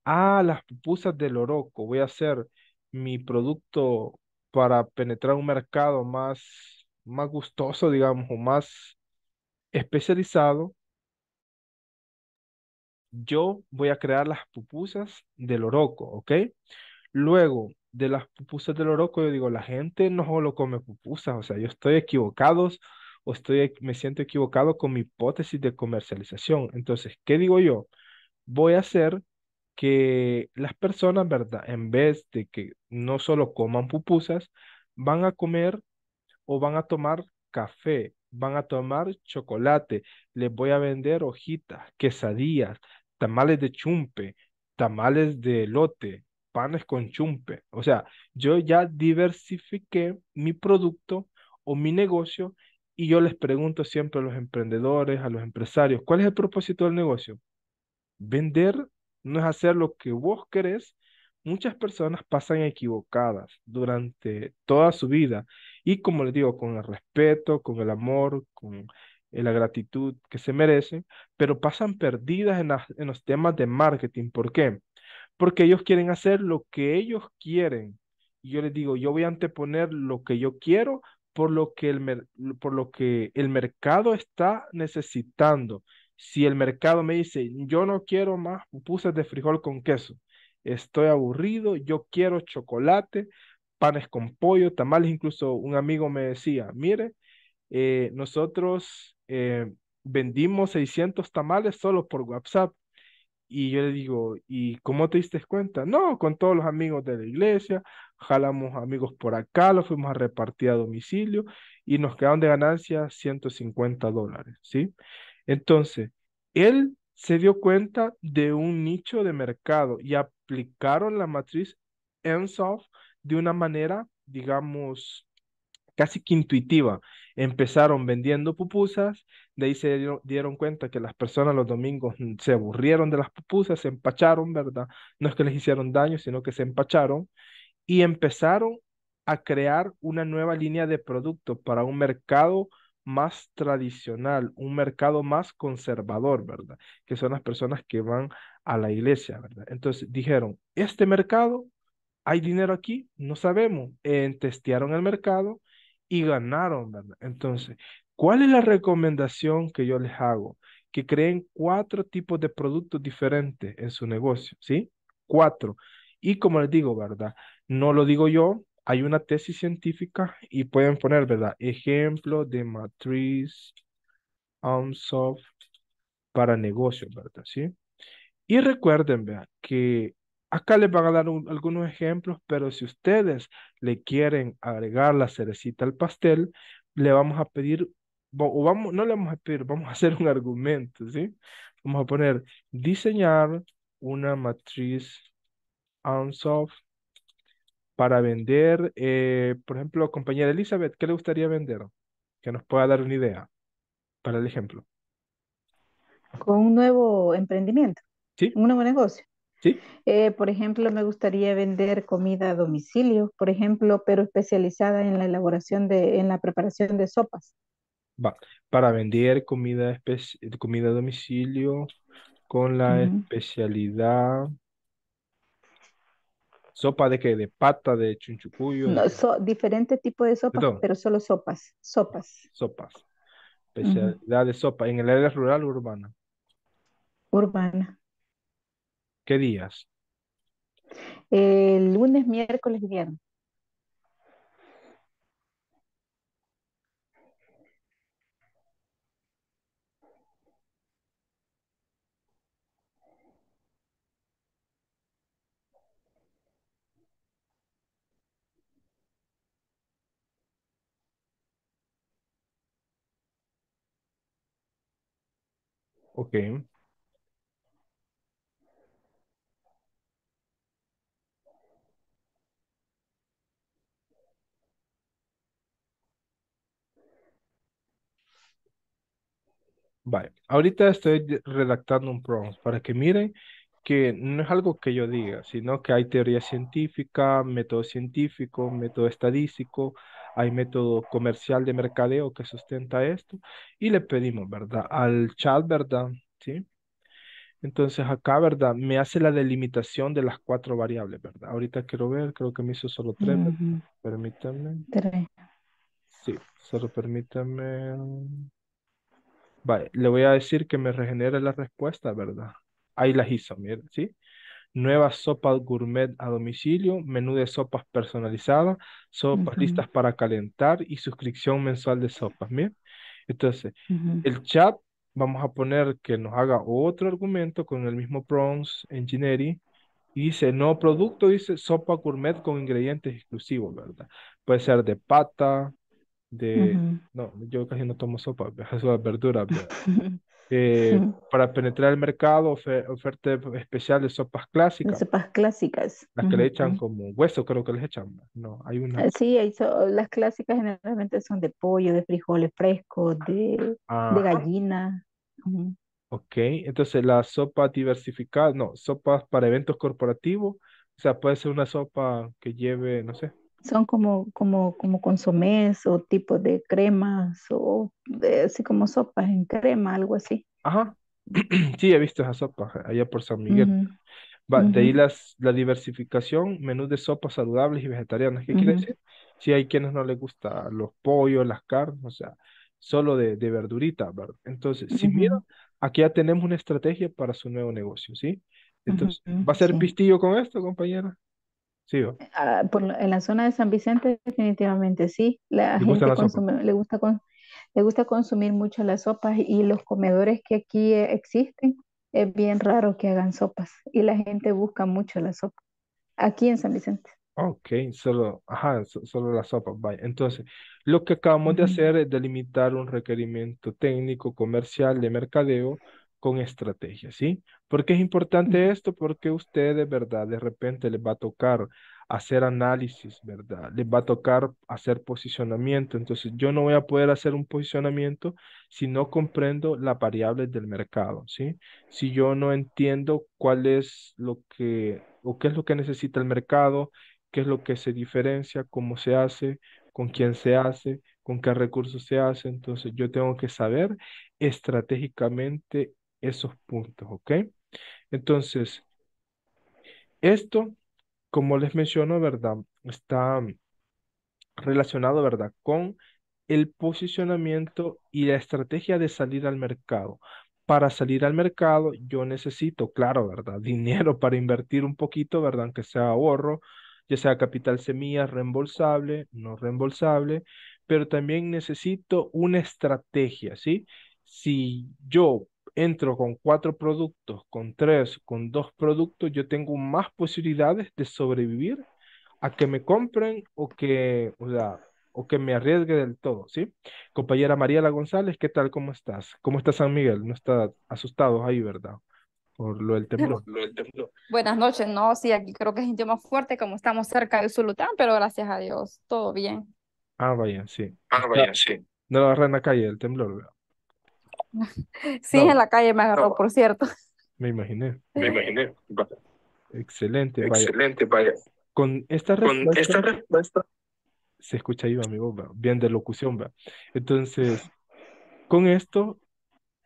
Ah, las pupusas del Oroco. Voy a hacer mi producto para penetrar un mercado más, más gustoso, digamos, o más especializado, yo voy a crear las pupusas del oroco, ¿ok? Luego, de las pupusas del oroco, yo digo, la gente no solo come pupusas, o sea, yo estoy equivocado o estoy, me siento equivocado con mi hipótesis de comercialización. Entonces, ¿qué digo yo? Voy a hacer que las personas, ¿verdad? En vez de que no solo coman pupusas, van a comer o van a tomar café, van a tomar chocolate, les voy a vender hojitas, quesadillas, tamales de chumpe, tamales de lote, panes con chumpe. O sea, yo ya diversifiqué mi producto o mi negocio y yo les pregunto siempre a los emprendedores, a los empresarios, ¿cuál es el propósito del negocio? Vender no es hacer lo que vos querés, muchas personas pasan equivocadas durante toda su vida. Y como les digo, con el respeto, con el amor, con eh, la gratitud que se merecen, pero pasan perdidas en, los temas de marketing. ¿Por qué? Porque ellos quieren hacer lo que ellos quieren. Y yo les digo, yo voy a anteponer lo que yo quiero por lo que por lo que el mercado está necesitando. Si el mercado me dice, yo no quiero más pupusas de frijol con queso, estoy aburrido, yo quiero chocolate, panes con pollo, tamales, incluso un amigo me decía, mire, eh, nosotros eh, vendimos 600 tamales solo por WhatsApp. Y yo le digo, ¿y cómo te diste cuenta? No, con todos los amigos de la iglesia, jalamos amigos por acá, los fuimos a repartir a domicilio y nos quedaron de ganancia 150 dólares, ¿sí? Entonces, él se dio cuenta de un nicho de mercado y aplicaron la matriz Ensoft de una manera, digamos, casi que intuitiva. Empezaron vendiendo pupusas, de ahí se dieron, dieron, cuenta que las personas los domingos mm, se aburrieron de las pupusas, se empacharon, ¿verdad? No es que les hicieron daño, sino que se empacharon y empezaron a crear una nueva línea de productos para un mercado más tradicional, un mercado más conservador, ¿verdad? Que son las personas que van a la iglesia, ¿verdad? Entonces dijeron, este mercado, ¿hay dinero aquí? No sabemos. testearon el mercado y ganaron, ¿verdad? Entonces, ¿cuál es la recomendación que yo les hago? Que creen cuatro tipos de productos diferentes en su negocio, ¿sí? Cuatro. Y como les digo, ¿verdad? No lo digo yo, hay una tesis científica y pueden poner, ¿verdad? Ejemplo de matriz soft para negocios, ¿verdad? ¿Sí? Y recuerden, vean, que acá les van a dar algunos ejemplos, pero si ustedes le quieren agregar la cerecita al pastel, le vamos a pedir, o vamos, no le vamos a pedir, vamos a hacer un argumento, ¿sí? Vamos a poner diseñar una matriz soft para vender, eh, por ejemplo, compañera Elizabeth, ¿qué le gustaría vender? Que nos pueda dar una idea para el ejemplo. Con un nuevo emprendimiento. Sí. Un nuevo negocio. Sí. Eh, por ejemplo, me gustaría vender comida a domicilio, por ejemplo, pero especializada en la elaboración de, en la preparación de sopas. Va, para vender comida, comida a domicilio con la especialidad ¿Sopa de qué? ¿De pata, de chunchucuyo? No, tipo diferentes de sopa, pero solo sopas. Sopas. Sopas. Especialidad de sopa. ¿En el área rural o urbana? Urbana. ¿Qué días? El lunes, miércoles viernes. Ok. Vale. Ahorita estoy redactando un prompt para que miren que no es algo que yo diga, sino que hay teoría científica, método científico, método estadístico, hay método comercial de mercadeo que sustenta esto y le pedimos, ¿verdad? Al chat, ¿verdad? ¿Sí? Entonces acá, ¿verdad? Me hace la delimitación de las cuatro variables, ¿verdad? Ahorita quiero ver, creo que me hizo solo tres. Permítanme. Tres. Sí, solo permítanme. Vale, le voy a decir que me regenere la respuesta, ¿verdad? Ahí las hizo, miren, ¿sí? nuevas sopas gourmet a domicilio, menú de sopas personalizadas, sopas listas para calentar y suscripción mensual de sopas. Bien, entonces el chat vamos a poner que nos haga otro argumento con el mismo Prons Engineering y dice, no producto, dice sopa gourmet con ingredientes exclusivos, ¿verdad? Puede ser de pata, de... No, yo casi no tomo sopa, es verdura, ¿verdad? Eh, para penetrar el mercado, oferta especial de sopas clásicas. Sopas clásicas. Las que le echan como hueso, creo que les echan. No, hay una. Eh, sí, hay las clásicas generalmente son de pollo, de frijoles frescos, de, gallina. Ok, entonces la sopa diversificada, no, sopas para eventos corporativos. O sea, puede ser una sopa que lleve, no sé, son como, como, como consomés o tipos de cremas o así como sopas en crema, algo así. Ajá. Sí, he visto esas sopas allá por San Miguel. De ahí las, la diversificación, menú de sopas saludables y vegetarianas. ¿Qué quiere decir? Si hay quienes no les gusta los pollos, las carnes, o sea, solo de, de verdurita, ¿verdad? Entonces, si mira, aquí ya tenemos una estrategia para su nuevo negocio, ¿sí? Entonces, ¿va a ser pistillo con esto, compañera? Sí, ah, en la zona de San Vicente definitivamente sí. ¿Le gusta le gusta le gusta consumir mucho las sopas y los comedores que aquí eh, existen es bien raro que hagan sopas y la gente busca mucho la sopa aquí en San Vicente. Ok, solo, ajá, solo la sopa, Entonces, lo que acabamos de hacer es delimitar un requerimiento técnico, comercial, de mercadeo con estrategia, ¿sí? ¿Por qué es importante esto? Porque ustedes, ¿verdad? De repente les va a tocar hacer análisis, ¿verdad? Les va a tocar hacer posicionamiento. Entonces, yo no voy a poder hacer un posicionamiento si no comprendo las variables del mercado, ¿sí? Si yo no entiendo cuál es lo que o qué es lo que necesita el mercado, qué es lo que se diferencia, cómo se hace, con quién se hace, con qué recursos se hace. Entonces, yo tengo que saber estratégicamente esos puntos, ¿ok? Entonces, esto, como les menciono, ¿verdad? Está relacionado, ¿verdad? Con el posicionamiento y la estrategia de salir al mercado. Para salir al mercado yo necesito, claro, ¿verdad? Dinero para invertir un poquito, ¿verdad? Que sea ahorro, ya sea capital semilla, reembolsable, no reembolsable, pero también necesito una estrategia, ¿sí? Si yo entro con cuatro productos, con tres, con dos productos, yo tengo más posibilidades de sobrevivir a que me compren o que, o que me arriesgue del todo, ¿sí? Compañera Mariela González, ¿qué tal? ¿Cómo estás? ¿Cómo está San Miguel? No está asustado ahí, ¿verdad? Por lo del temblor. Buenas noches, no, sí, aquí creo que es más fuerte, como estamos cerca de Zulután, pero gracias a Dios, todo bien. Ah, vaya, sí. Ah, vaya, sí. No lo agarré en la calle, el temblor, ¿verdad? Sí, en la calle me agarró, por cierto. Me imaginé. Me imaginé. Excelente, Excelente, vaya. Con esta respuesta, se escucha ahí, amigo, bien de locución, va. Entonces, con esto,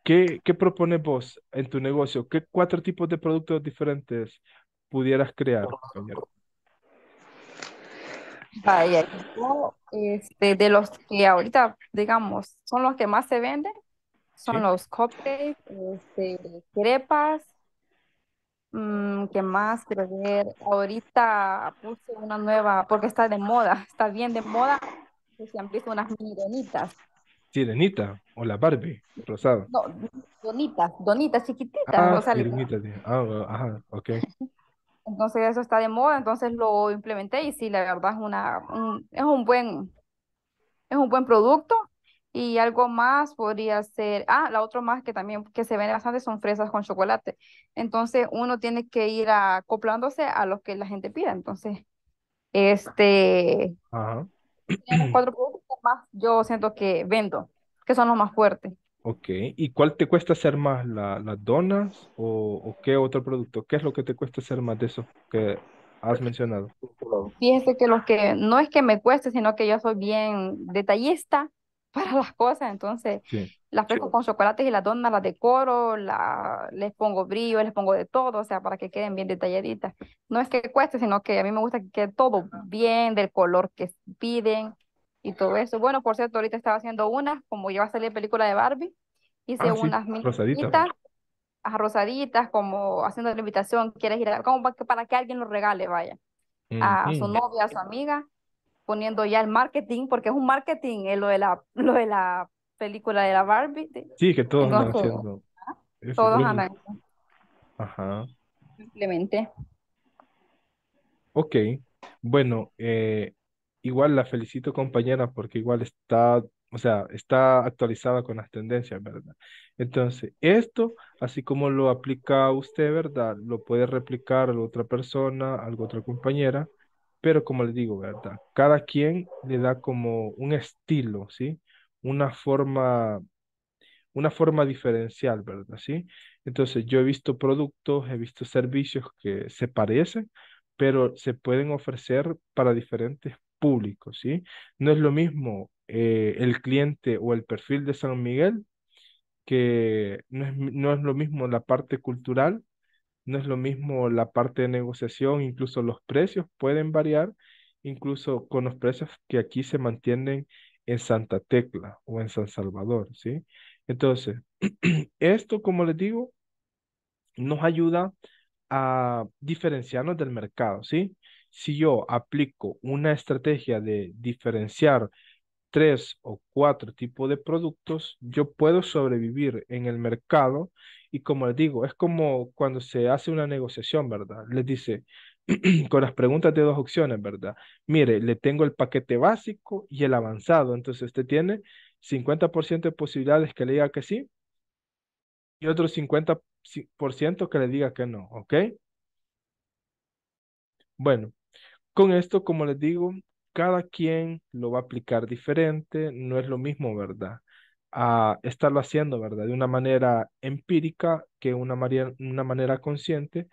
¿qué, ¿qué propones vos en tu negocio? ¿Qué cuatro tipos de productos diferentes pudieras crear? Vaya, este, de los que ahorita, digamos, son los que más se venden, son los cupcakes, este, crepas. Mm, ¿Qué más quiero Ahorita puse una nueva, porque está de moda, está bien de moda. se han unas mini Sirenita o la Barbie rosada. No, donitas, donitas chiquititas. Ah, o ah, ajá, ok. Entonces eso está de moda, entonces lo implementé y sí, la verdad es una, un, es un buen, es un buen producto y algo más podría ser, ah, la otra más que también que se vende bastante son fresas con chocolate. Entonces uno tiene que ir acoplándose a lo que la gente pida. Entonces, este, cuatro productos más yo siento que vendo, que son los más fuertes. Ok, ¿y cuál te cuesta hacer más? ¿Las donas o, qué otro producto? ¿Qué es lo que te cuesta hacer más de eso que has pues, mencionado? Fíjese que los que no es que me cueste, sino que yo soy bien detallista para las cosas, entonces las pego con chocolates y las donas, las decoro, la, les pongo brillo, les pongo de todo, o sea, para que queden bien detalladitas. No es que cueste, sino que a mí me gusta que quede todo bien, del color que piden y todo eso. Bueno, por cierto, ahorita estaba haciendo unas, como ya va a salir película de Barbie, hice ah, unas rosaditas, rosaditas, como haciendo la invitación, quieres ir a, como para que, alguien lo regale, vaya, a su novia, a su amiga poniendo ya el marketing, porque es un marketing eh, lo, de la, lo de la película de la Barbie. Sí, que todos ¿ah? andan haciendo. Todos andan. Ajá. Simplemente. Ok. Bueno, eh, igual la felicito compañera porque igual está, o sea, está actualizada con las tendencias, ¿verdad? Entonces, esto, así como lo aplica usted, ¿verdad? Lo puede replicar a otra persona, a otra compañera pero como les digo, ¿verdad? Cada quien le da como un estilo, ¿sí? Una forma, una forma diferencial, ¿verdad? ¿Sí? Entonces yo he visto productos, he visto servicios que se parecen, pero se pueden ofrecer para diferentes públicos, ¿sí? No es lo mismo eh, el cliente o el perfil de San Miguel, que no es, no es lo mismo la parte cultural no es lo mismo la parte de negociación, incluso los precios pueden variar, incluso con los precios que aquí se mantienen en Santa Tecla o en San Salvador, ¿sí? Entonces, esto, como les digo, nos ayuda a diferenciarnos del mercado, ¿sí? Si yo aplico una estrategia de diferenciar tres o cuatro tipos de productos, yo puedo sobrevivir en el mercado y como les digo, es como cuando se hace una negociación, ¿verdad? Les dice, con las preguntas de dos opciones, ¿verdad? Mire, le tengo el paquete básico y el avanzado, entonces usted tiene 50% de posibilidades que le diga que sí y otro 50% que le diga que no, ¿ok? Bueno, con esto, como les digo, cada quien lo va a aplicar diferente, no es lo mismo, ¿verdad? A estarlo haciendo, ¿verdad? De una manera empírica que una, una manera consciente.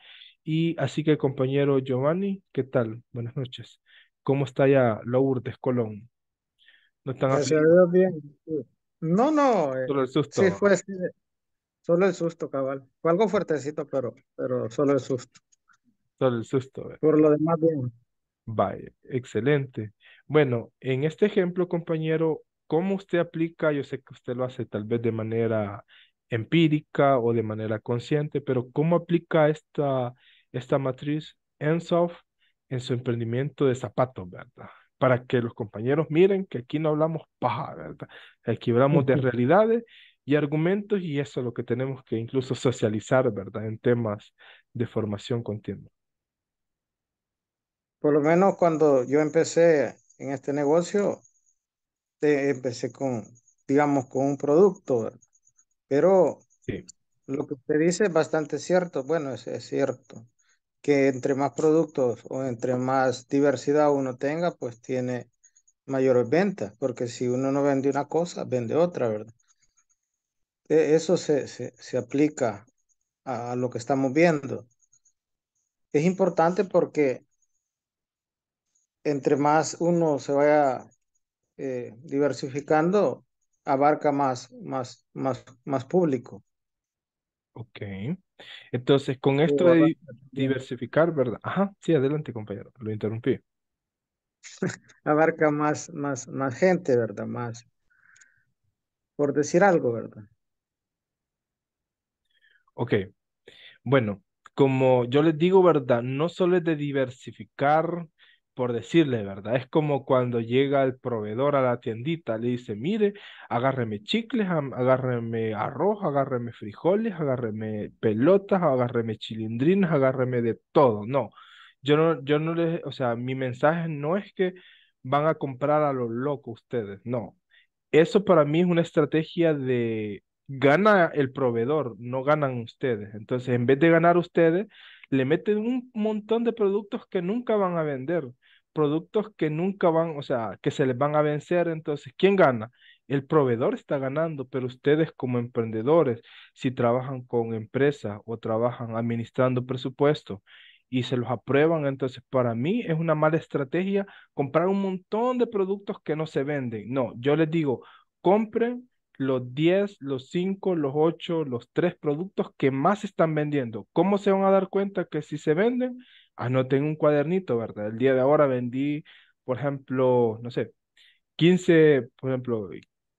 Y así que, compañero Giovanni, ¿qué tal? Buenas noches. ¿Cómo está ya Lourdes Colón? ¿No están haciendo eh, bien. No, no. Eh, solo el susto. Sí, fue, solo el susto, cabal. Fue algo fuertecito, pero, pero solo el susto. Solo el susto. Eh. Por lo demás, bien. Vaya, excelente. Bueno, en este ejemplo, compañero, ¿cómo usted aplica? Yo sé que usted lo hace tal vez de manera empírica o de manera consciente, pero ¿cómo aplica esta, esta matriz ENSOF en su emprendimiento de zapatos, verdad? Para que los compañeros miren que aquí no hablamos paja, ¿verdad? Aquí hablamos de realidades y argumentos y eso es lo que tenemos que incluso socializar, ¿verdad? En temas de formación continua. Por lo menos cuando yo empecé en este negocio, te eh, empecé con, digamos, con un producto, pero lo que usted dice es bastante cierto. Bueno, es, cierto que entre más productos o entre más diversidad uno tenga, pues tiene mayores ventas, porque si uno no vende una cosa, vende otra, ¿verdad? E, eso se, se, aplica a lo que estamos viendo. Es importante porque entre más uno se vaya eh, diversificando, abarca más, más, más, más público. Ok. Entonces, con esto de diversificar, ¿verdad? Ajá, sí, adelante, compañero, lo interrumpí. abarca más, más, más gente, ¿verdad? Más, por decir algo, ¿verdad? Ok. Bueno, como yo les digo, ¿verdad? No solo es de diversificar por decirle verdad. Es como cuando llega el proveedor a la tiendita, le dice, mire, agárreme chicles, agárreme arroz, agárreme frijoles, agárreme pelotas, agárreme chilindrinas, agárreme de todo. No, yo no, yo no les, o sea, mi mensaje no es que van a comprar a los locos ustedes, no. Eso para mí es una estrategia de gana el proveedor, no ganan ustedes. Entonces, en vez de ganar ustedes, le meten un montón de productos que nunca van a vender productos que nunca van, o sea, que se les van a vencer. Entonces, ¿quién gana? El proveedor está ganando, pero ustedes como emprendedores, si trabajan con empresas o trabajan administrando presupuesto y se los aprueban, entonces para mí es una mala estrategia comprar un montón de productos que no se venden. No, yo les digo, compren los 10, los 5, los 8, los 3 productos que más se están vendiendo. ¿Cómo se van a dar cuenta que si se venden? anoten un cuadernito, ¿verdad? El día de ahora vendí, por ejemplo, no sé, 15, por ejemplo,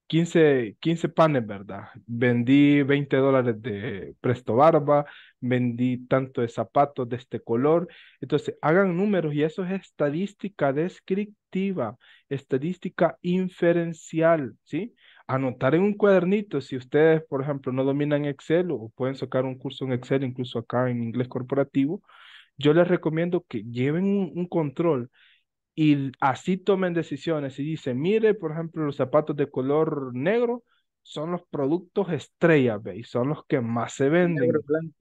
15, 15 panes, ¿verdad? Vendí 20 dólares de Presto Barba, vendí tanto de zapatos de este color. Entonces, hagan números y eso es estadística descriptiva, estadística inferencial, ¿sí? Anotar en un cuadernito, si ustedes, por ejemplo, no dominan Excel o pueden sacar un curso en Excel, incluso acá en inglés corporativo, yo les recomiendo que lleven un, control y así tomen decisiones y dicen, mire, por ejemplo, los zapatos de color negro son los productos estrella, ¿veis? Son los que más se venden.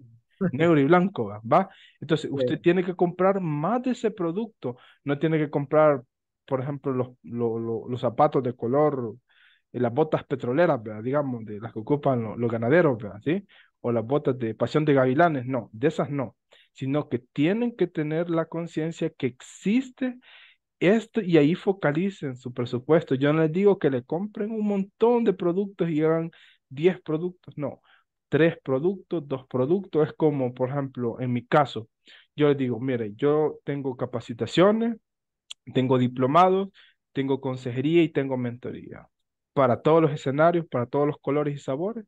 Negro, y blanco, ¿va? Entonces, usted tiene que comprar más de ese producto. No tiene que comprar, por ejemplo, los, los, zapatos de color, eh, las botas petroleras, ¿verdad? Digamos, de las que ocupan los, ganaderos, ¿verdad? O las botas de pasión de gavilanes. No, de esas no sino que tienen que tener la conciencia que existe esto y ahí focalicen su presupuesto. Yo no les digo que le compren un montón de productos y hagan 10 productos, no, tres productos, dos productos, es como, por ejemplo, en mi caso, yo les digo, mire, yo tengo capacitaciones, tengo diplomados, tengo consejería y tengo mentoría para todos los escenarios, para todos los colores y sabores.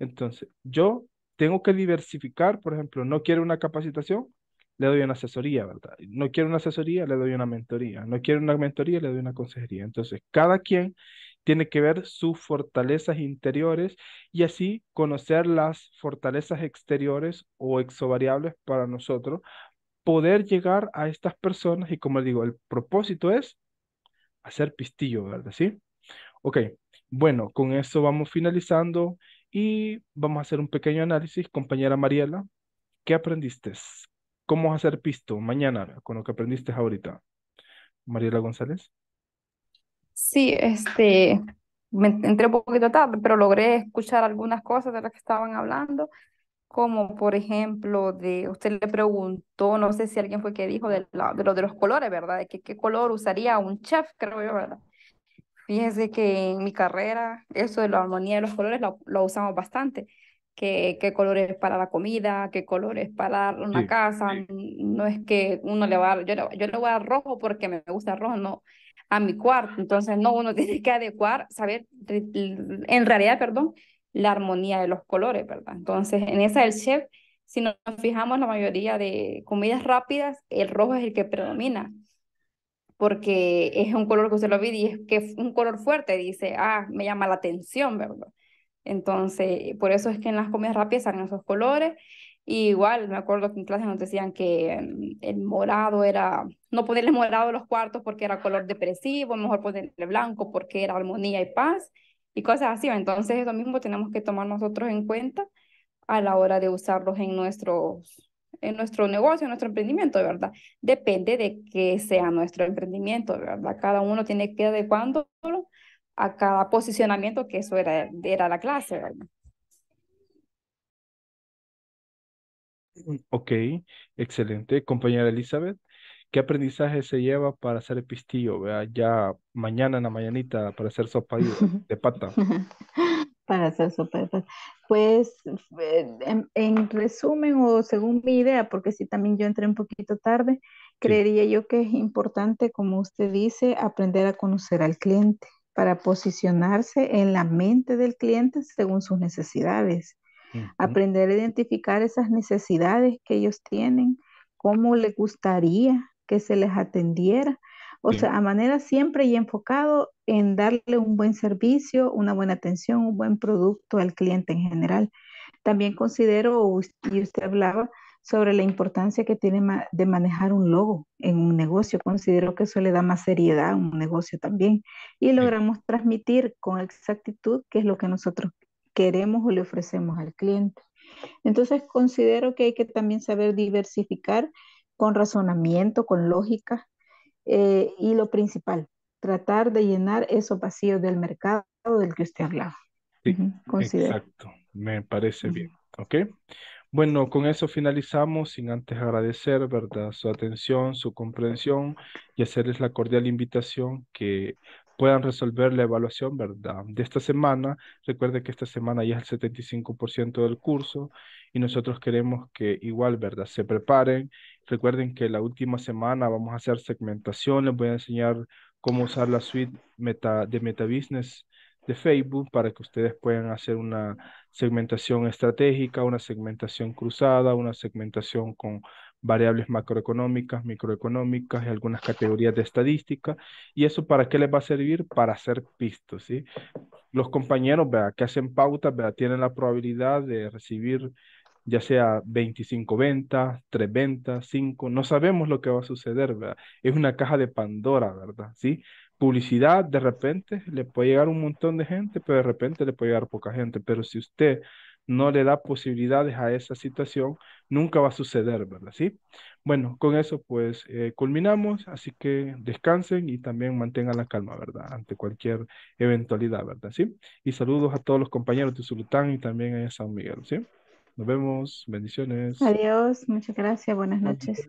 Entonces, yo tengo que diversificar, por ejemplo, no quiero una capacitación, le doy una asesoría, ¿verdad? No quiero una asesoría, le doy una mentoría. No quiero una mentoría, le doy una consejería. Entonces, cada quien tiene que ver sus fortalezas interiores y así conocer las fortalezas exteriores o exovariables para nosotros, poder llegar a estas personas y como digo, el propósito es hacer pistillo, ¿verdad? ¿Sí? Ok, bueno, con eso vamos finalizando y vamos a hacer un pequeño análisis, compañera Mariela. ¿Qué aprendiste? ¿Cómo hacer pisto mañana con lo que aprendiste ahorita? Mariela González. Sí, este, entré un poquito tarde, pero logré escuchar algunas cosas de las que estaban hablando, como por ejemplo, de usted le preguntó, no sé si alguien fue que dijo de, de los colores, ¿verdad? que, qué color usaría un chef, creo yo, ¿verdad? Fíjense que en mi carrera, eso de la armonía de los colores lo, usamos bastante. ¿Qué qué colores para la comida, qué colores para una casa. No es que uno le va a dar, yo le, yo le voy a dar rojo porque me gusta rojo, no, a mi cuarto. Entonces, no, uno tiene que adecuar, saber, en realidad, perdón, la armonía de los colores, ¿verdad? Entonces, en esa del chef, si nos fijamos, la mayoría de comidas rápidas, el rojo es el que predomina porque es un color que usted lo vi y es que un color fuerte, dice, ah, me llama la atención, ¿verdad? Entonces, por eso es que en las comidas rápidas salen esos colores. igual, me acuerdo que en clase nos decían que mm, el morado era, no ponerle morado a los cuartos porque era color depresivo, mejor ponerle blanco porque era armonía y paz y cosas así. Entonces, eso mismo tenemos que tomar nosotros en cuenta a la hora de usarlos en nuestros en nuestro negocio, en nuestro emprendimiento, ¿verdad? Depende de que sea nuestro emprendimiento, ¿verdad? Cada uno tiene que adecuándolo a cada posicionamiento, que eso era, era la clase, ¿verdad? Ok, excelente. Compañera Elizabeth, ¿qué aprendizaje se lleva para hacer el pistillo? Ya mañana en la mañanita para hacer sopa de pata. para ser súper, Pues eh, en, resumen o según mi idea, porque si también yo entré un poquito tarde, creería yo que es importante, como usted dice, aprender a conocer al cliente para posicionarse en la mente del cliente según sus necesidades. Aprender a identificar esas necesidades que ellos tienen, cómo le gustaría que se les atendiera. O sea, a manera siempre y enfocado en darle un buen servicio, una buena atención, un buen producto al cliente en general. También considero, y usted hablaba sobre la importancia que tiene de manejar un logo en un negocio, considero que eso le da más seriedad a un negocio también y logramos transmitir con exactitud qué es lo que nosotros queremos o le ofrecemos al cliente. Entonces considero que hay que también saber diversificar con razonamiento, con lógica eh, y lo principal, tratar de llenar esos vacíos del mercado del que usted hablaba. Sí, exacto, me parece bien. ¿Ok? Bueno, con eso finalizamos, sin antes agradecer, ¿verdad?, su atención, su comprensión y hacerles la cordial invitación que puedan resolver la evaluación, ¿verdad?, de esta semana. Recuerden que esta semana ya es el 75% del curso y nosotros queremos que igual, ¿verdad?, se preparen. Recuerden que la última semana vamos a hacer segmentación, les voy a enseñar cómo usar la suite meta, de Business de Facebook para que ustedes puedan hacer una segmentación estratégica, una segmentación cruzada, una segmentación con variables macroeconómicas, microeconómicas y algunas categorías de estadística. ¿Y eso para qué les va a servir? Para hacer pistos, Los compañeros, Que hacen pautas, Tienen la probabilidad de recibir ya sea 25 ventas, 3 ventas, 5, no sabemos lo que va a suceder, ¿verdad? Es una caja de Pandora, ¿verdad? ¿Sí? Publicidad, de repente le puede llegar un montón de gente, pero de repente le puede llegar poca gente, pero si usted no le da posibilidades a esa situación, nunca va a suceder, ¿verdad? ¿Sí? Bueno, con eso pues eh, culminamos, así que descansen y también mantengan la calma, ¿verdad? Ante cualquier eventualidad, ¿verdad? ¿Sí? Y saludos a todos los compañeros de Zulután y también a San Miguel, ¿sí? Nos vemos. Bendiciones. Adiós. Muchas gracias. Buenas noches.